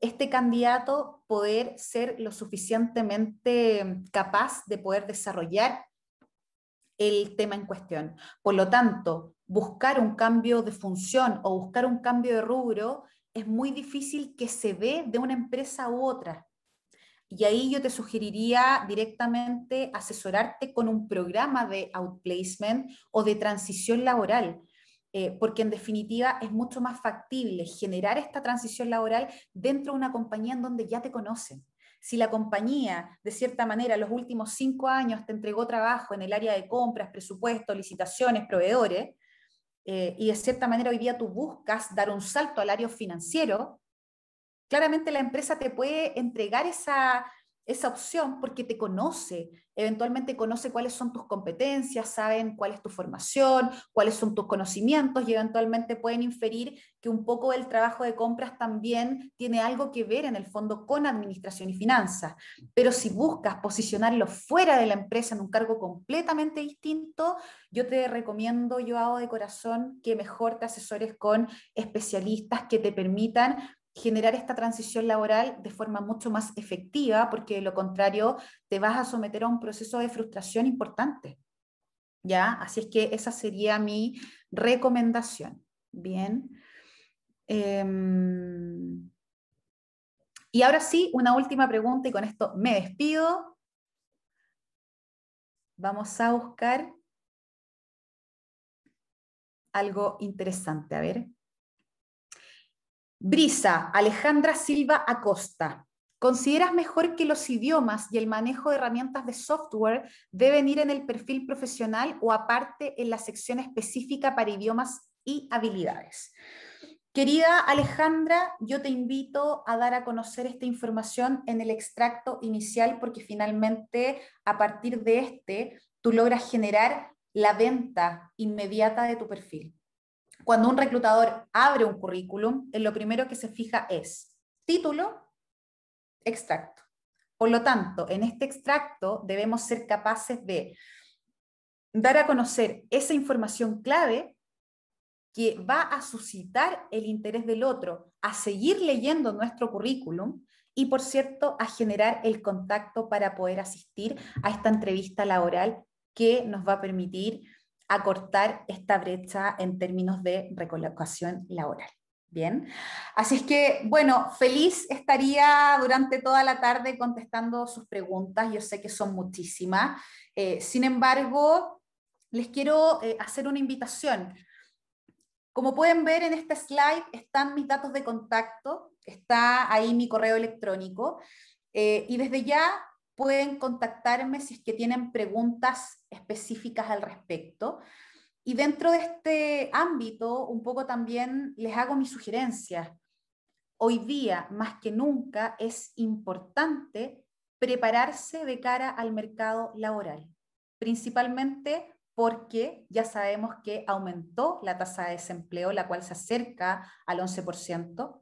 este candidato poder ser lo suficientemente capaz de poder desarrollar el tema en cuestión. Por lo tanto, buscar un cambio de función o buscar un cambio de rubro es muy difícil que se ve de una empresa u otra. Y ahí yo te sugeriría directamente asesorarte con un programa de outplacement o de transición laboral, eh, porque en definitiva es mucho más factible generar esta transición laboral dentro de una compañía en donde ya te conocen. Si la compañía, de cierta manera, los últimos cinco años te entregó trabajo en el área de compras, presupuestos, licitaciones, proveedores, eh, y de cierta manera hoy día tú buscas dar un salto al área financiero, claramente la empresa te puede entregar esa, opción porque te conoce, eventualmente conoce cuáles son tus competencias, saben cuál es tu formación, cuáles son tus conocimientos y eventualmente pueden inferir que un poco el trabajo de compras también tiene algo que ver en el fondo con administración y finanzas. Pero si buscas posicionarlo fuera de la empresa en un cargo completamente distinto, yo te recomiendo, yo hago de corazón, que mejor te asesores con especialistas que te permitan generar esta transición laboral de forma mucho más efectiva, porque de lo contrario te vas a someter a un proceso de frustración importante. ¿Ya? Así es que esa sería mi recomendación. Bien. Em, y ahora sí, una última pregunta y con esto me despido. Vamos a buscar algo interesante. A ver. Brisa, Alejandra Silva Acosta. ¿Consideras mejor que los idiomas y el manejo de herramientas de software deben ir en el perfil profesional o aparte en la sección específica para idiomas y habilidades? Querida Alejandra, yo te invito a dar a conocer esta información en el extracto inicial porque finalmente a partir de este tú logras generar la venta inmediata de tu perfil. Cuando un reclutador abre un currículum, lo primero que se fija es título, extracto. Por lo tanto, en este extracto debemos ser capaces de dar a conocer esa información clave que va a suscitar el interés del otro a seguir leyendo nuestro currículum y, por cierto, a generar el contacto para poder asistir a esta entrevista laboral que nos va a permitir acortar esta brecha en términos de recolocación laboral. Bien, así es que, bueno, feliz estaría durante toda la tarde contestando sus preguntas, yo sé que son muchísimas, eh, sin embargo, les quiero eh, hacer una invitación. Como pueden ver en este slide están mis datos de contacto, está ahí mi correo electrónico eh, y desde ya pueden contactarme si es que tienen preguntas específicas al respecto. Y dentro de este ámbito, un poco también les hago mis sugerencias. Hoy día, más que nunca, es importante prepararse de cara al mercado laboral, principalmente porque ya sabemos que aumentó la tasa de desempleo, la cual se acerca al 11%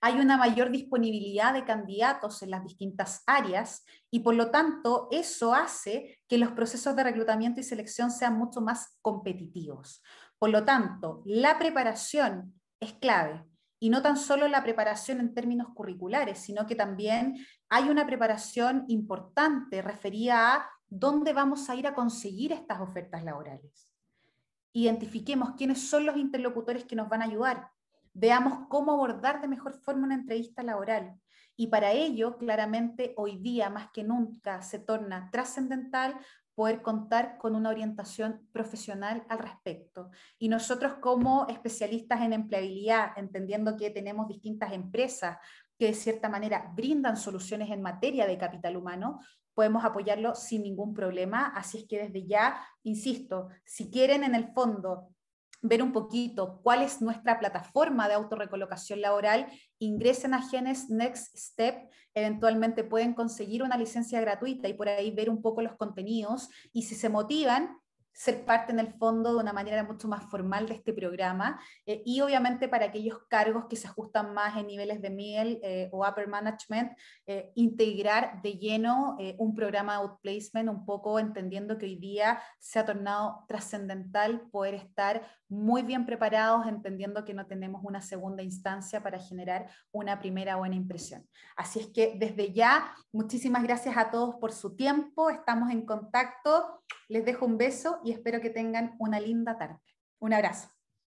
hay una mayor disponibilidad de candidatos en las distintas áreas y por lo tanto eso hace que los procesos de reclutamiento y selección sean mucho más competitivos. Por lo tanto, la preparación es clave y no tan solo la preparación en términos curriculares, sino que también hay una preparación importante referida a dónde vamos a ir a conseguir estas ofertas laborales. Identifiquemos quiénes son los interlocutores que nos van a ayudar, veamos cómo abordar de mejor forma una entrevista laboral. Y para ello, claramente, hoy día más que nunca se torna trascendental poder contar con una orientación profesional al respecto. Y nosotros como especialistas en empleabilidad, entendiendo que tenemos distintas empresas que de cierta manera brindan soluciones en materia de capital humano, podemos apoyarlo sin ningún problema. Así es que desde ya, insisto, si quieren en el fondo ver un poquito cuál es nuestra plataforma de autorrecolocación laboral, ingresen a Genes Next Step, eventualmente pueden conseguir una licencia gratuita y por ahí ver un poco los contenidos y si se motivan, ser parte en el fondo de una manera mucho más formal de este programa eh, y obviamente para aquellos cargos que se ajustan más en niveles de miel eh, o upper management, eh, integrar de lleno un programa de outplacement, un poco entendiendo que hoy día se ha tornado trascendental poder estar muy bien preparados, entendiendo que no tenemos una segunda instancia para generar una primera buena impresión. Así es que desde ya, muchísimas gracias a todos por su tiempo, estamos en contacto, les dejo un beso y espero que tengan una linda tarde. Un abrazo.